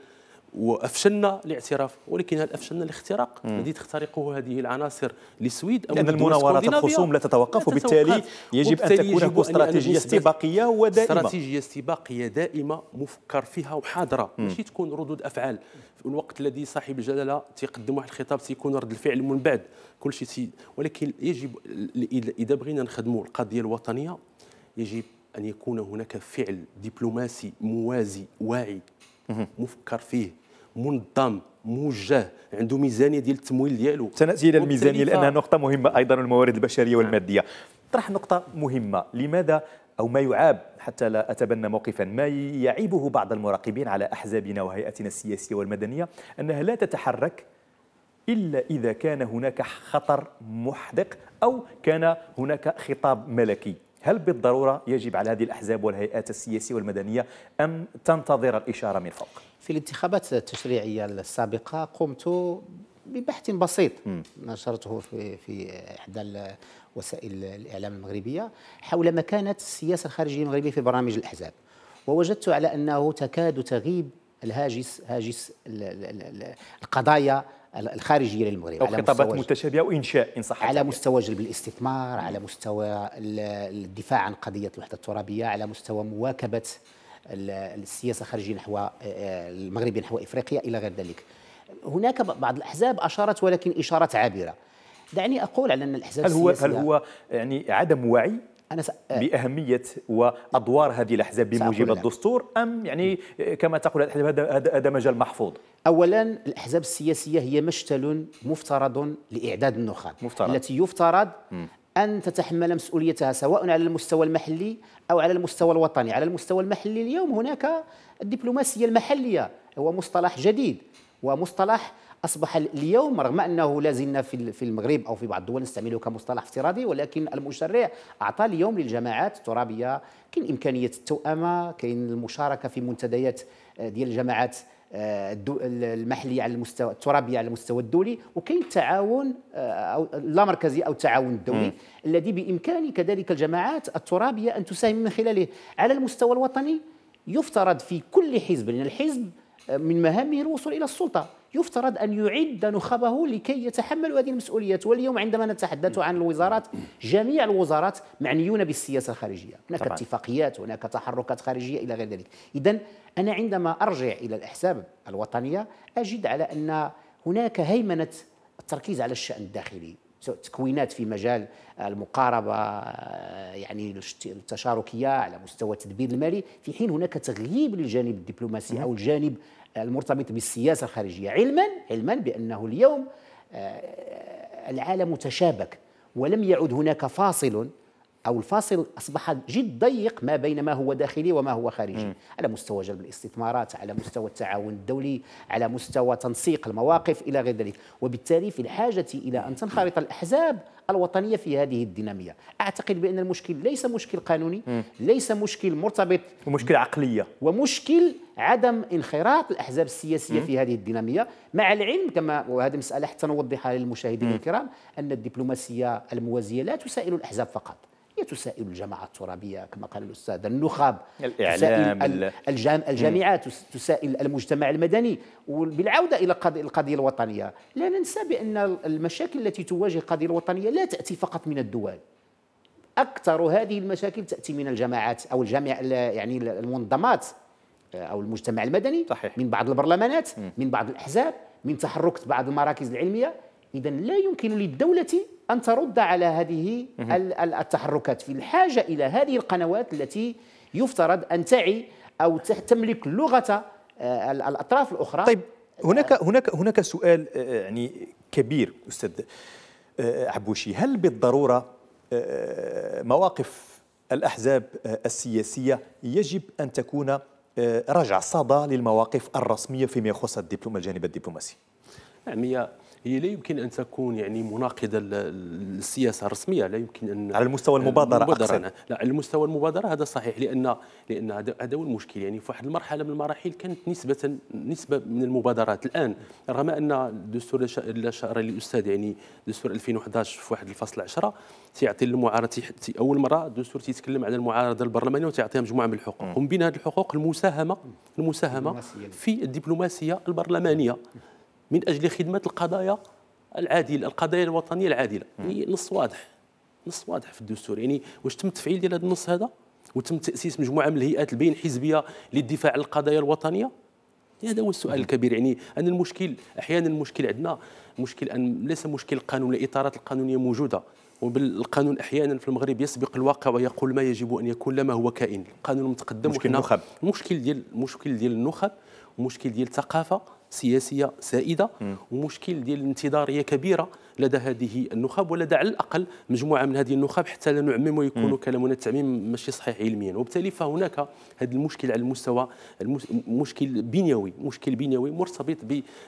وافشلنا الاعتراف ولكن هل افشلنا الاختراق الذي تخترقه هذه العناصر لسويد او لان المناورات الخصوم لا تتوقف وبالتالي يجب ان تكون هناك استراتيجيه استباقيه ودائمه استراتيجيه استباقيه دائمه مفكر فيها وحاضره ماشي تكون ردود افعال في الوقت الذي صاحب الجلاله تيقدم واحد الخطاب تيكون رد الفعل من بعد كل شيء ولكن يجب اذا بغينا نخدموا القضيه الوطنيه يجب ان يكون هناك فعل دبلوماسي موازي واعي مفكر فيه منظم موجه عنده ميزانيه ديال التمويل ديالو سناتي الى الميزانيه لانها نقطه مهمه ايضا الموارد البشريه والماديه طرح نقطه مهمه لماذا أو ما يعاب حتى لا أتبنى موقفا ما يعيبه بعض المراقبين على أحزابنا وهيئتنا السياسية والمدنية أنها لا تتحرك إلا إذا كان هناك خطر محدق أو كان هناك خطاب ملكي هل بالضرورة يجب على هذه الأحزاب والهيئات السياسية والمدنية أم تنتظر الإشارة من فوق؟ في الانتخابات التشريعية السابقة قمت ببحث بسيط نشرته في في إحدى وسائل الإعلام المغربية حول مكانة السياسة الخارجية المغربية في برامج الأحزاب ووجدت على أنه تكاد تغيب الهاجس هاجس القضايا الخارجيه للمغرب او خطابات متشابهه وانشاء ان صح على مستوى جلب الاستثمار على مستوى الدفاع عن قضيه الوحده الترابيه على مستوى مواكبه السياسه الخارجيه نحو آه، آه، المغرب نحو افريقيا الى غير ذلك هناك بعض الاحزاب اشارت ولكن اشارات عابره دعني اقول على ان الاحزاب هل هو هل هو يعني عدم وعي أنا س... آه، بأهمية وأدوار هذه الأحزاب بموجب الدستور أم يعني كما تقول الأحزاب هذا هذا مجال محفوظ؟ أولا الأحزاب السياسية هي مشتل مفترض لإعداد النخب مفترض. التي يفترض أن تتحمل مسؤوليتها سواء على المستوى المحلي أو على المستوى الوطني على المستوى المحلي اليوم هناك الدبلوماسية المحلية هو مصطلح جديد ومصطلح اصبح اليوم رغم انه لا زلنا في المغرب او في بعض الدول نستعمله كمصطلح افتراضي ولكن المشرع اعطى اليوم للجماعات الترابيه كاين امكانيه التوامه كاين المشاركه في منتديات آه، ديال الجماعات آه، المحليه على المستوى الترابيه على المستوى الدولي وكاين التعاون آه، او اللامركزي او التعاون الدولي م. الذي بامكان كذلك الجماعات الترابيه ان تساهم من خلاله على المستوى الوطني يفترض في كل حزب لان الحزب آه، من مهامه الوصول الى السلطه يفترض أن يعد نخبه لكي يتحملوا هذه المسؤوليات واليوم عندما نتحدث عن الوزارات جميع الوزارات معنيون بالسياسة الخارجية هناك طبعا. اتفاقيات هناك تحركات خارجية إلى غير ذلك إذا أنا عندما أرجع إلى الأحزاب الوطنية أجد على أن هناك هيمنة التركيز على الشأن الداخلي تكوينات في مجال المقاربه يعني التشاركيه على مستوى التدبير المالي في حين هناك تغييب للجانب الدبلوماسي او الجانب المرتبطة بالسياسة الخارجية علما علما بأنه اليوم آه، العالم تشابك ولم يعد هناك فاصل أو الفاصل أصبح جد ضيق ما بين ما هو داخلي وما هو خارجي على مستوى جلب الاستثمارات على مستوى التعاون الدولي على مستوى تنسيق المواقف إلى غير ذلك وبالتالي في الحاجة إلى أن تنخرط الأحزاب الوطنية في هذه الدينامية أعتقد بأن المشكل ليس مشكل قانوني ليس مشكل مرتبط ومشكل عقلية ومشكل عدم انخراط الأحزاب السياسية في هذه الدينامية مع العلم كما وهذه مسألة حتى نوضحها للمشاهدين الكرام أن الدبلوماسية الموازية لا تسائل الأحزاب فقط تسائل الجماعة الترابية كما قال الأستاذ النخب الإعلام الجام الجامعات تسائل المجتمع المدني وبالعودة إلى القضية الوطنية لا ننسى بأن المشاكل التي تواجه القضية الوطنية لا تأتي فقط من الدول أكثر هذه المشاكل تأتي من الجماعات أو الجامع يعني المنظمات آه، أو المجتمع المدني صحيح. من بعض البرلمانات م. من بعض الأحزاب من تحركات بعض المراكز العلمية إذا لا يمكن للدولة أن ترد على هذه التحركات في الحاجة إلى هذه القنوات التي يفترض أن تعي أو تملك لغة آه، الأطراف الأخرى طيب هناك آه. هناك هناك سؤال آه، يعني كبير أستاذ عبوشي هل بالضرورة مواقف الأحزاب السياسية يجب أن تكون رجع صدى للمواقف الرسمية فيما يخص الدبلوم الجانب الدبلوماسي؟ هي لا يمكن ان تكون يعني مناقضه للسياسه الرسميه لا يمكن ان على المستوى المبادره, المبادرة لا على المستوى المبادره هذا صحيح لان لان هذا هو المشكل يعني في واحد المرحله من المراحل كانت نسبه نسبه من المبادرات الان رغم ان الدستور لا شعر للاستاذ يعني دستور 2011 في واحد الفصل 10 تيعطي للمعارضه اول مره الدستور تيتكلم على المعارضه البرلمانيه وتيعطيها مجموعه من الحقوق ومن بين هذه الحقوق المساهمه المساهمه في الدبلوماسيه البرلمانيه من اجل خدمه القضايا العادله القضايا الوطنيه العادله يعني نص واضح نص واضح في الدستور يعني واش تم التفعيل ديال هذا النص هذا وتم تاسيس مجموعه من الهيئات البين حزبيه للدفاع عن القضايا الوطنيه يعني هذا هو السؤال الكبير يعني ان المشكل احيانا المشكل عندنا مشكل ان ليس مشكل قانون الاطارات القانونيه موجوده وبالقانون احيانا في المغرب يسبق الواقع ويقول ما يجب ان يكون لما هو كائن القانون متقدم مشكل النخب مشكل ديال مشكل ديال النخب مشكل ديال الثقافه سياسيه سائده ومشكل ديال الانتظاريه كبيره لدى هذه النخب ولدى على الاقل مجموعه من هذه النخب حتى لا نعمم ويكون كلامنا التعميم ماشي صحيح علميا وبالتالي فهناك هذا المشكل على المستوى مشكل بنيوي مشكل بنيوي مرتبط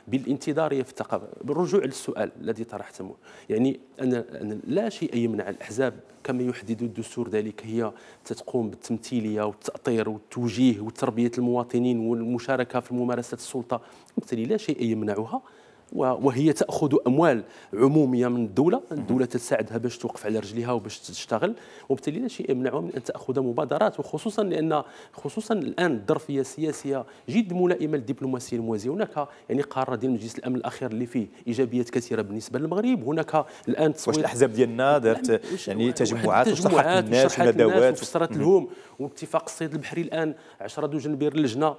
بالانتظاريه في الثقافه بالرجوع للسؤال الذي طرحته يعني انا لا شيء يمنع الاحزاب كما يحدد الدستور ذلك هي تقوم بالتمثيليه والتاطير والتوجيه وتربيه المواطنين والمشاركه في ممارسه السلطه وبالتالي لا شيء يمنعها وهي تاخذ اموال عموميه من الدوله، الدوله تساعدها باش توقف على رجليها وباش تشتغل، وبالتالي لا شيء يمنعها من ان تاخذ مبادرات وخصوصا لان خصوصا الان الظرفيه السياسيه جد ملائمه للدبلوماسيه الموازيه، هناك يعني قرار ديال مجلس الامن الاخير اللي فيه ايجابيات كثيره بالنسبه للمغرب، هناك الان واش الاحزاب ديالنا دارت يعني تجمعات وشرحات الناس وندوات وفسرات لهم واتفاق الصيد البحري الان 10 دوجن بير اللجنه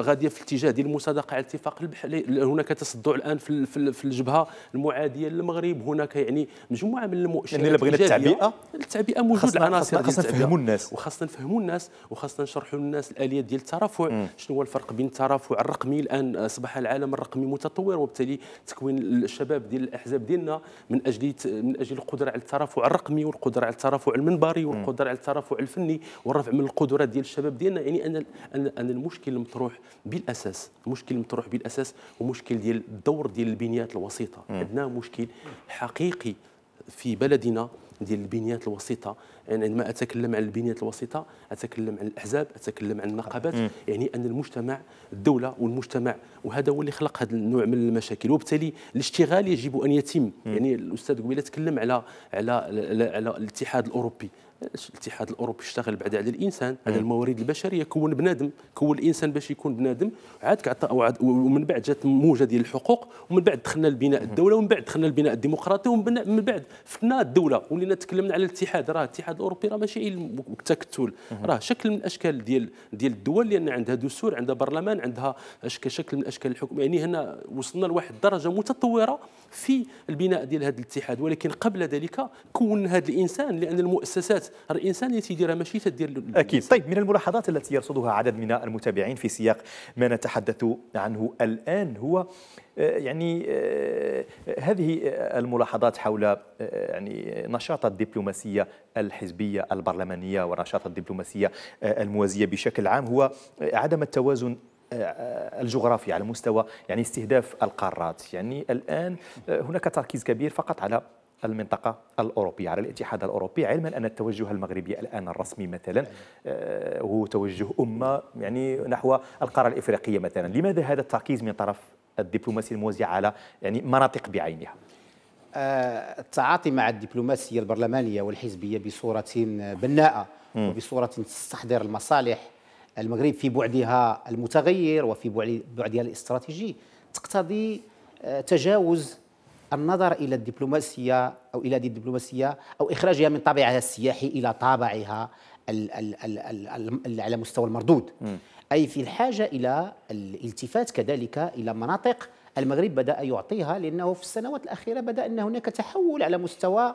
غاديه في الاتجاه ديال المصادقه على اتفاق البحري هناك تصدع الان الان في في الجبهه المعاديه للمغرب هناك يعني مجموعه من المؤشرات يعني بغينا التعبئه التعبئه موجود العناصر خاصنا نفهموا الناس وخاصنا نفهموا الناس وخاصنا نشرحوا للناس الاليات ديال الترافع شنو هو الفرق بين الترافع الرقمي الان اصبح العالم الرقمي متطور وبالتالي تكوين الشباب ديال الاحزاب ديالنا من اجل من اجل القدره على الترافع الرقمي والقدره على الترافع المنبري والقدره على الترافع الفني والرفع من القدرات ديال الشباب ديالنا يعني ان ان المشكل المطروح بالاساس المشكل المطروح بالاساس هو مشكل ديال الدور الامر ديال البنيات الوسيطه عندنا مشكل حقيقي في بلدنا ديال البنيات الوسيطه يعني عندما اتكلم عن البنيه الوسيطه اتكلم عن الاحزاب اتكلم عن النقابات يعني ان المجتمع الدوله والمجتمع وهذا هو اللي خلق هذا النوع من المشاكل وبالتالي الاشتغال يجب ان يتم يعني الاستاذ قبيله تكلم على على على الاتحاد الاوروبي الاتحاد الاوروبي اشتغل بعد على الانسان على الموارد البشريه كون بنادم كون الانسان باش يكون بنادم عاد كعطى ومن بعد جات موجه ديال الحقوق ومن بعد دخلنا لبناء الدوله ومن بعد دخلنا لبناء الديمقراطي ومن بعد فتنا الدوله ولينا تكلمنا على الاتحاد راه الاتحاد الاتحاد الاوروبي راه ماشي التكتل راه شكل من الاشكال ديال ديال الدول لان عندها دستور عندها برلمان عندها اشكال شكل من اشكال الحكم يعني هنا وصلنا لواحد الدرجه متطوره في البناء ديال هذا الاتحاد ولكن قبل ذلك كون هذا الانسان لان المؤسسات الانسان اللي تيديرها ماشي تدير اكيد طيب من الملاحظات التي يرصدها عدد من المتابعين في سياق ما نتحدث عنه الان هو آه، يعني آه، هذه الملاحظات حول آه، يعني نشاط الدبلوماسيه الحزبيه البرلمانيه ونشاط الدبلوماسيه الموازيه بشكل عام هو عدم التوازن الجغرافي على مستوى يعني استهداف القارات يعني الان هناك تركيز كبير فقط على المنطقة الأوروبية على الاتحاد الأوروبي علما أن التوجه المغربي الآن الرسمي مثلا هو توجه أمة يعني نحو القارة الإفريقية مثلا لماذا هذا التركيز من طرف الدبلوماسية الموازية على يعني مناطق بعينها آه، التعاطي مع الدبلوماسية البرلمانية والحزبية بصورة بناءة وبصورة تستحضر المصالح المغرب في بعدها المتغير وفي بعدها الاستراتيجي تقتضي آه، تجاوز النظر الى الدبلوماسيه او الى دي الدبلوماسيه او اخراجها من طابعها السياحي الى طابعها على مستوى المردود أي في الحاجة إلى الالتفات كذلك إلى مناطق المغرب بدأ يعطيها لأنه في السنوات الأخيرة بدأ أن هناك تحول على مستوى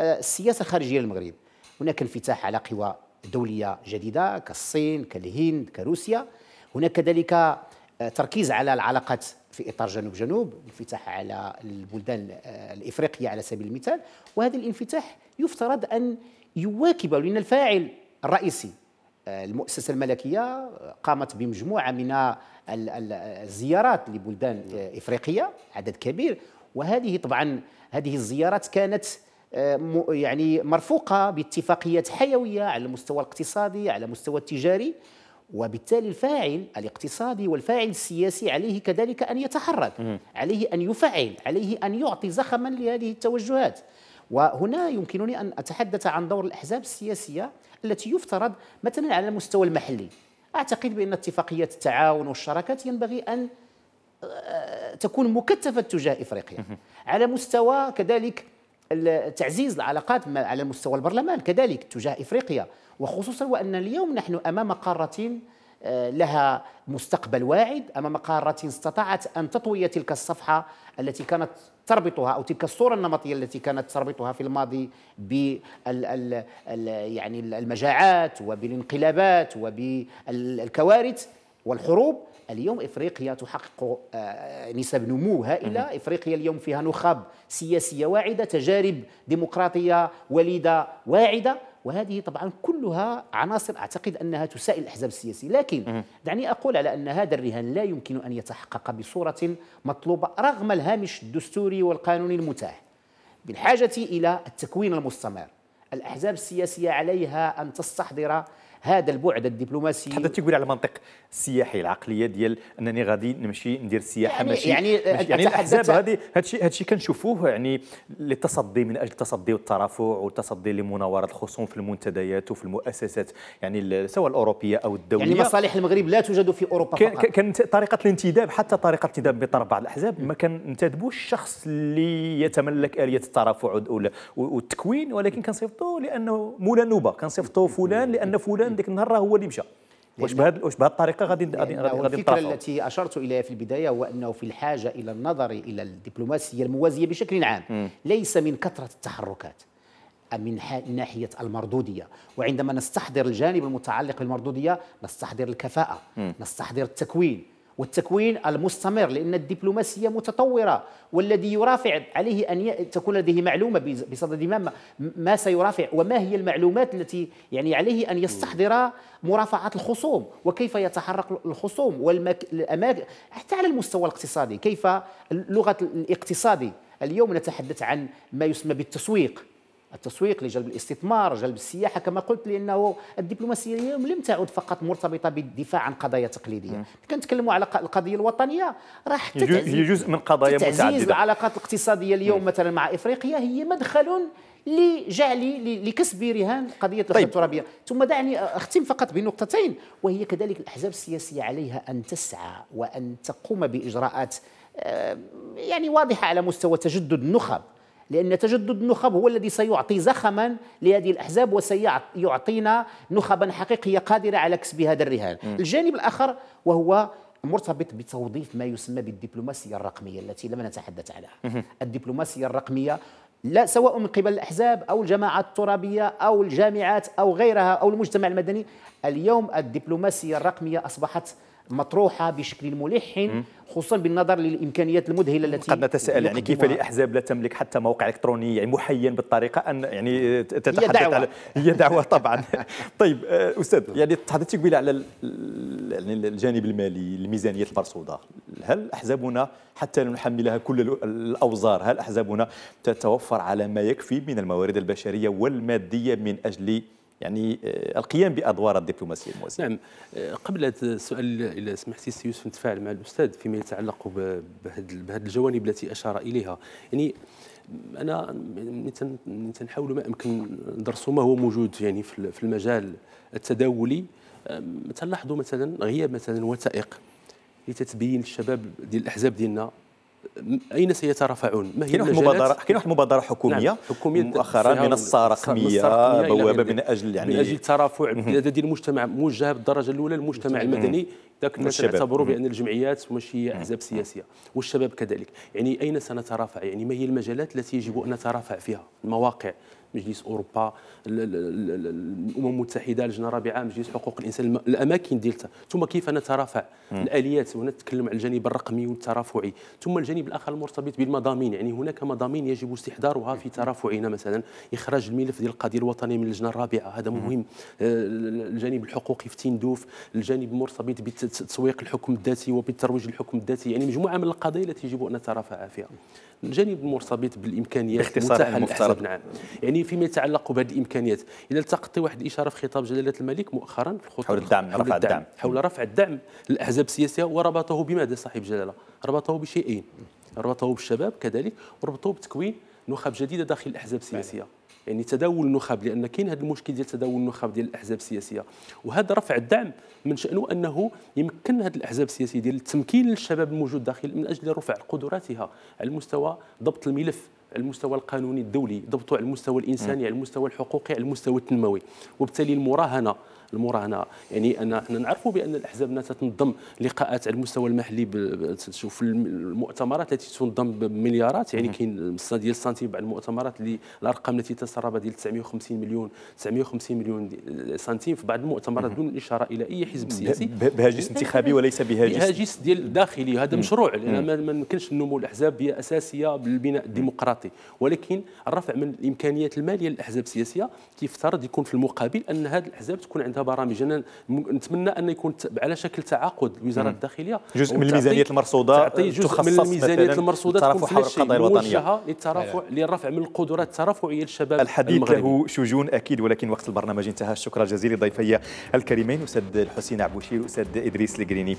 آه، السياسة الخارجية للمغرب هناك انفتاح على قوى دولية جديدة كالصين كالهند كروسيا هناك كذلك آه، تركيز على العلاقات في اطار جنوب جنوب انفتاح على البلدان آه، الافريقيه على سبيل المثال وهذا الانفتاح يفترض ان يواكب لان الفاعل الرئيسي المؤسسة الملكية قامت بمجموعة من الزيارات لبلدان إفريقية عدد كبير وهذه طبعا هذه الزيارات كانت آه، يعني مرفوقة باتفاقيات حيوية على المستوى الاقتصادي على المستوى التجاري وبالتالي الفاعل الاقتصادي والفاعل السياسي عليه كذلك أن يتحرك عليه أن يفعل عليه أن يعطي زخما لهذه التوجهات وهنا يمكنني أن أتحدث عن دور الأحزاب السياسية التي يفترض مثلا على المستوى المحلي أعتقد بأن اتفاقيات التعاون والشراكات ينبغي أن آه، تكون مكثفة تجاه إفريقيا على مستوى كذلك تعزيز العلاقات على مستوى البرلمان كذلك تجاه إفريقيا وخصوصا وأن اليوم نحن أمام قارة آه، لها مستقبل واعد امام قاره استطاعت ان تطوي تلك الصفحه التي كانت تربطها او تلك الصوره النمطيه التي كانت تربطها في الماضي ب يعني المجاعات وبالانقلابات وبالكوارث والحروب اليوم افريقيا تحقق آه، نسب نمو هائله، افريقيا اليوم فيها نخب سياسيه واعده، تجارب ديمقراطيه وليده واعده، وهذه طبعا كلها عناصر اعتقد انها تسائل الاحزاب السياسيه لكن دعني اقول على ان هذا الرهان لا يمكن ان يتحقق بصوره مطلوبه رغم الهامش الدستوري والقانوني المتاح بالحاجه الى التكوين المستمر الاحزاب السياسيه عليها ان تستحضر هذا البعد الدبلوماسي حتى تيقول على المنطق السياحي العقليه ديال انني غادي نمشي ندير سياحه يعني ماشي يعني يعني الاحزاب هذه هادشي هادشي كنشوفوه يعني للتصدي من اجل التصدي والترافع والتصدي لمناوره الخصوم في المنتديات وفي المؤسسات يعني سواء الاوروبيه او الدوليه يعني مصالح المغرب لا توجد في اوروبا كان فقط كان طريقه الانتداب حتى طريقه الانتداب من بعض الاحزاب ما كننتدبوش الشخص اللي يتملك اليه الترافع والتكوين ولكن كنصيفطوا لانه مولى نوبه كنصيفطوا فلان لان فلان ذاك النهار هو اللي مشى واش بهذا واش بهذه الطريقه غادي غادي غادي الفكره التي اشرت اليها في البدايه هو انه في الحاجه الى النظر الى الدبلوماسيه الموازيه بشكل عام م. ليس من كثره التحركات من ناحيه المردوديه وعندما نستحضر الجانب المتعلق بالمردوديه نستحضر الكفاءه م. نستحضر التكوين والتكوين المستمر لأن الدبلوماسية متطورة والذي يرافع عليه أن تكون لديه معلومة بصدد ما ما سيرافع وما هي المعلومات التي يعني عليه أن يستحضر مرافعات الخصوم وكيف يتحرك الخصوم والأماكن حتى على المستوى الاقتصادي كيف اللغة الاقتصادي اليوم نتحدث عن ما يسمى بالتسويق التسويق لجلب الاستثمار جلب السياحة كما قلت لأنه الدبلوماسية اليوم لم تعد فقط مرتبطة بالدفاع عن قضايا تقليدية كنتكلموا على القضية الوطنية راح هي جزء من قضايا متعددة العلاقات الاقتصادية اليوم مم. مثلا مع إفريقيا هي مدخل لجعل لكسب رهان قضية طيب. الترابية ثم دعني أختم فقط بنقطتين وهي كذلك الأحزاب السياسية عليها أن تسعى وأن تقوم بإجراءات يعني واضحة على مستوى تجدد النخب لأن تجدد النخب هو الذي سيعطي زخما لهذه الأحزاب وسيعطينا نخبا حقيقية قادرة على كسب هذا الرهان م. الجانب الآخر وهو مرتبط بتوظيف ما يسمى بالدبلوماسية الرقمية التي لم نتحدث عنها الدبلوماسية الرقمية لا سواء من قبل الأحزاب أو الجماعات الترابية أو الجامعات أو غيرها أو المجتمع المدني اليوم الدبلوماسية الرقمية أصبحت مطروحه بشكل ملح خصوصا بالنظر للامكانيات المذهله التي قد نتساءل يعني كيف لاحزاب لا تملك حتى موقع الكتروني يعني محين بالطريقه ان يعني تتحدث هي دعوه على هي دعوه طبعا طيب آه، استاذ يعني تحدثت قبيله على يعني الجانب المالي الميزانيه المرصوده هل احزابنا حتى نحملها كل الاوزار هل احزابنا تتوفر على ما يكفي من الموارد البشريه والماديه من اجل يعني آه، القيام بادوار الدبلوماسيه الموازيه. نعم آه، قبل السؤال اذا سمحتي سي يوسف نتفاعل مع الاستاذ فيما يتعلق بهذه الجوانب التي اشار اليها يعني انا تنحاول ما امكن ندرس ما هو موجود يعني في المجال التداولي تنلاحظوا مثلا غياب مثلا وثائق لتتبين الشباب ديال الاحزاب ديالنا اين سيترافعون؟ ما هي كاين واحد المبادره كاين واحد المبادره حكوميه نعم. حكوميه مؤخرا منصه رقميه يعني بوابه من اجل يعني من اجل ترافع ديال المجتمع موجهه بالدرجه الاولى للمجتمع المدني ذاك الناس يعتبروا بان الجمعيات ماشي هي احزاب سياسيه والشباب كذلك يعني اين سنترافع؟ يعني ما هي المجالات التي يجب ان نترافع فيها؟ المواقع مجلس اوروبا الامم المتحده اللجنه الرابعه مجلس حقوق الانسان الاماكن ديالتها ثم كيف نترافع الاليات هنا نتكلم على الجانب الرقمي والترافعي ثم الجانب الاخر المرتبط بالمضامين يعني هناك مضامين يجب استحضارها في ترافعنا مثلا اخراج الملف ديال القضيه الوطنيه من اللجنه الرابعه هذا مهم آه، الجانب الحقوقي في تندوف الجانب المرتبط بتسويق الحكم الذاتي وبالترويج للحكم الذاتي يعني مجموعه من القضايا التي يجب ان نترافع فيها الجانب المرتبط بالامكانيات باختصار المفترض نعم يعني فيما يتعلق بهذه الامكانيات اذا التقطت واحد الاشاره في خطاب جلاله الملك مؤخرا في خطاب حول الدعم حول رفع الدعم, الدعم حول رفع الدعم للاحزاب السياسيه وربطه بماذا صاحب جلاله؟ ربطه بشيئين ربطه بالشباب كذلك وربطه بتكوين نخب جديده داخل الاحزاب السياسيه يعني تداول النخب لان كاين هذا المشكل ديال تداول النخب ديال الاحزاب السياسيه وهذا رفع الدعم من شانه انه يمكن هذه الاحزاب السياسيه ديال التمكين للشباب الموجود داخل من اجل رفع قدراتها على المستوى ضبط الملف على المستوى القانوني الدولي ضبطه على المستوى الانساني على المستوى الحقوقي على المستوى التنموي وبالتالي المراهنه المراهنه يعني انا حنا نعرفوا بان الاحزاب انها تنظم لقاءات على المستوى المحلي تشوف المؤتمرات التي تنظم بمليارات يعني كاين ديال السنتيم بعد المؤتمرات اللي الارقام التي تسرب ديال 950 مليون 950 مليون سنتيم في بعض المؤتمرات دون الاشاره الى اي حزب سياسي بهاجس انتخابي وليس بهاجس بهاجس ديال داخلي هذا مشروع لان ما يمكنش نمو الاحزاب هي اساسيه بالبناء الديمقراطي ولكن الرفع من الامكانيات الماليه للاحزاب السياسيه كيفترض يكون في المقابل ان هذه الاحزاب تكون عندها عندها برامج نتمنى ان يكون على شكل تعاقد الوزاره الداخليه جزء من الميزانيه المرصوده تعطي جزء من الميزانيه المرصوده تكون حول القضايا الوطنيه للترافع للرفع من القدرات الترافعيه للشباب الحديث له شجون اكيد ولكن وقت البرنامج انتهى شكرا جزيلا لضيفي الكريمين استاذ الحسين عبوشير استاذ ادريس الجريني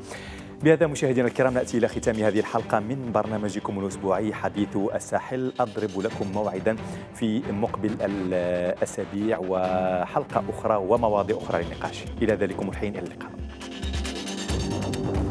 بهذا مشاهدينا الكرام ناتي الى ختام هذه الحلقه من برنامجكم الاسبوعي حديث الساحل اضرب لكم موعدا في مقبل الاسابيع وحلقه اخرى ومواضيع اخرى للنقاش الى ذلكم الحين الى اللقاء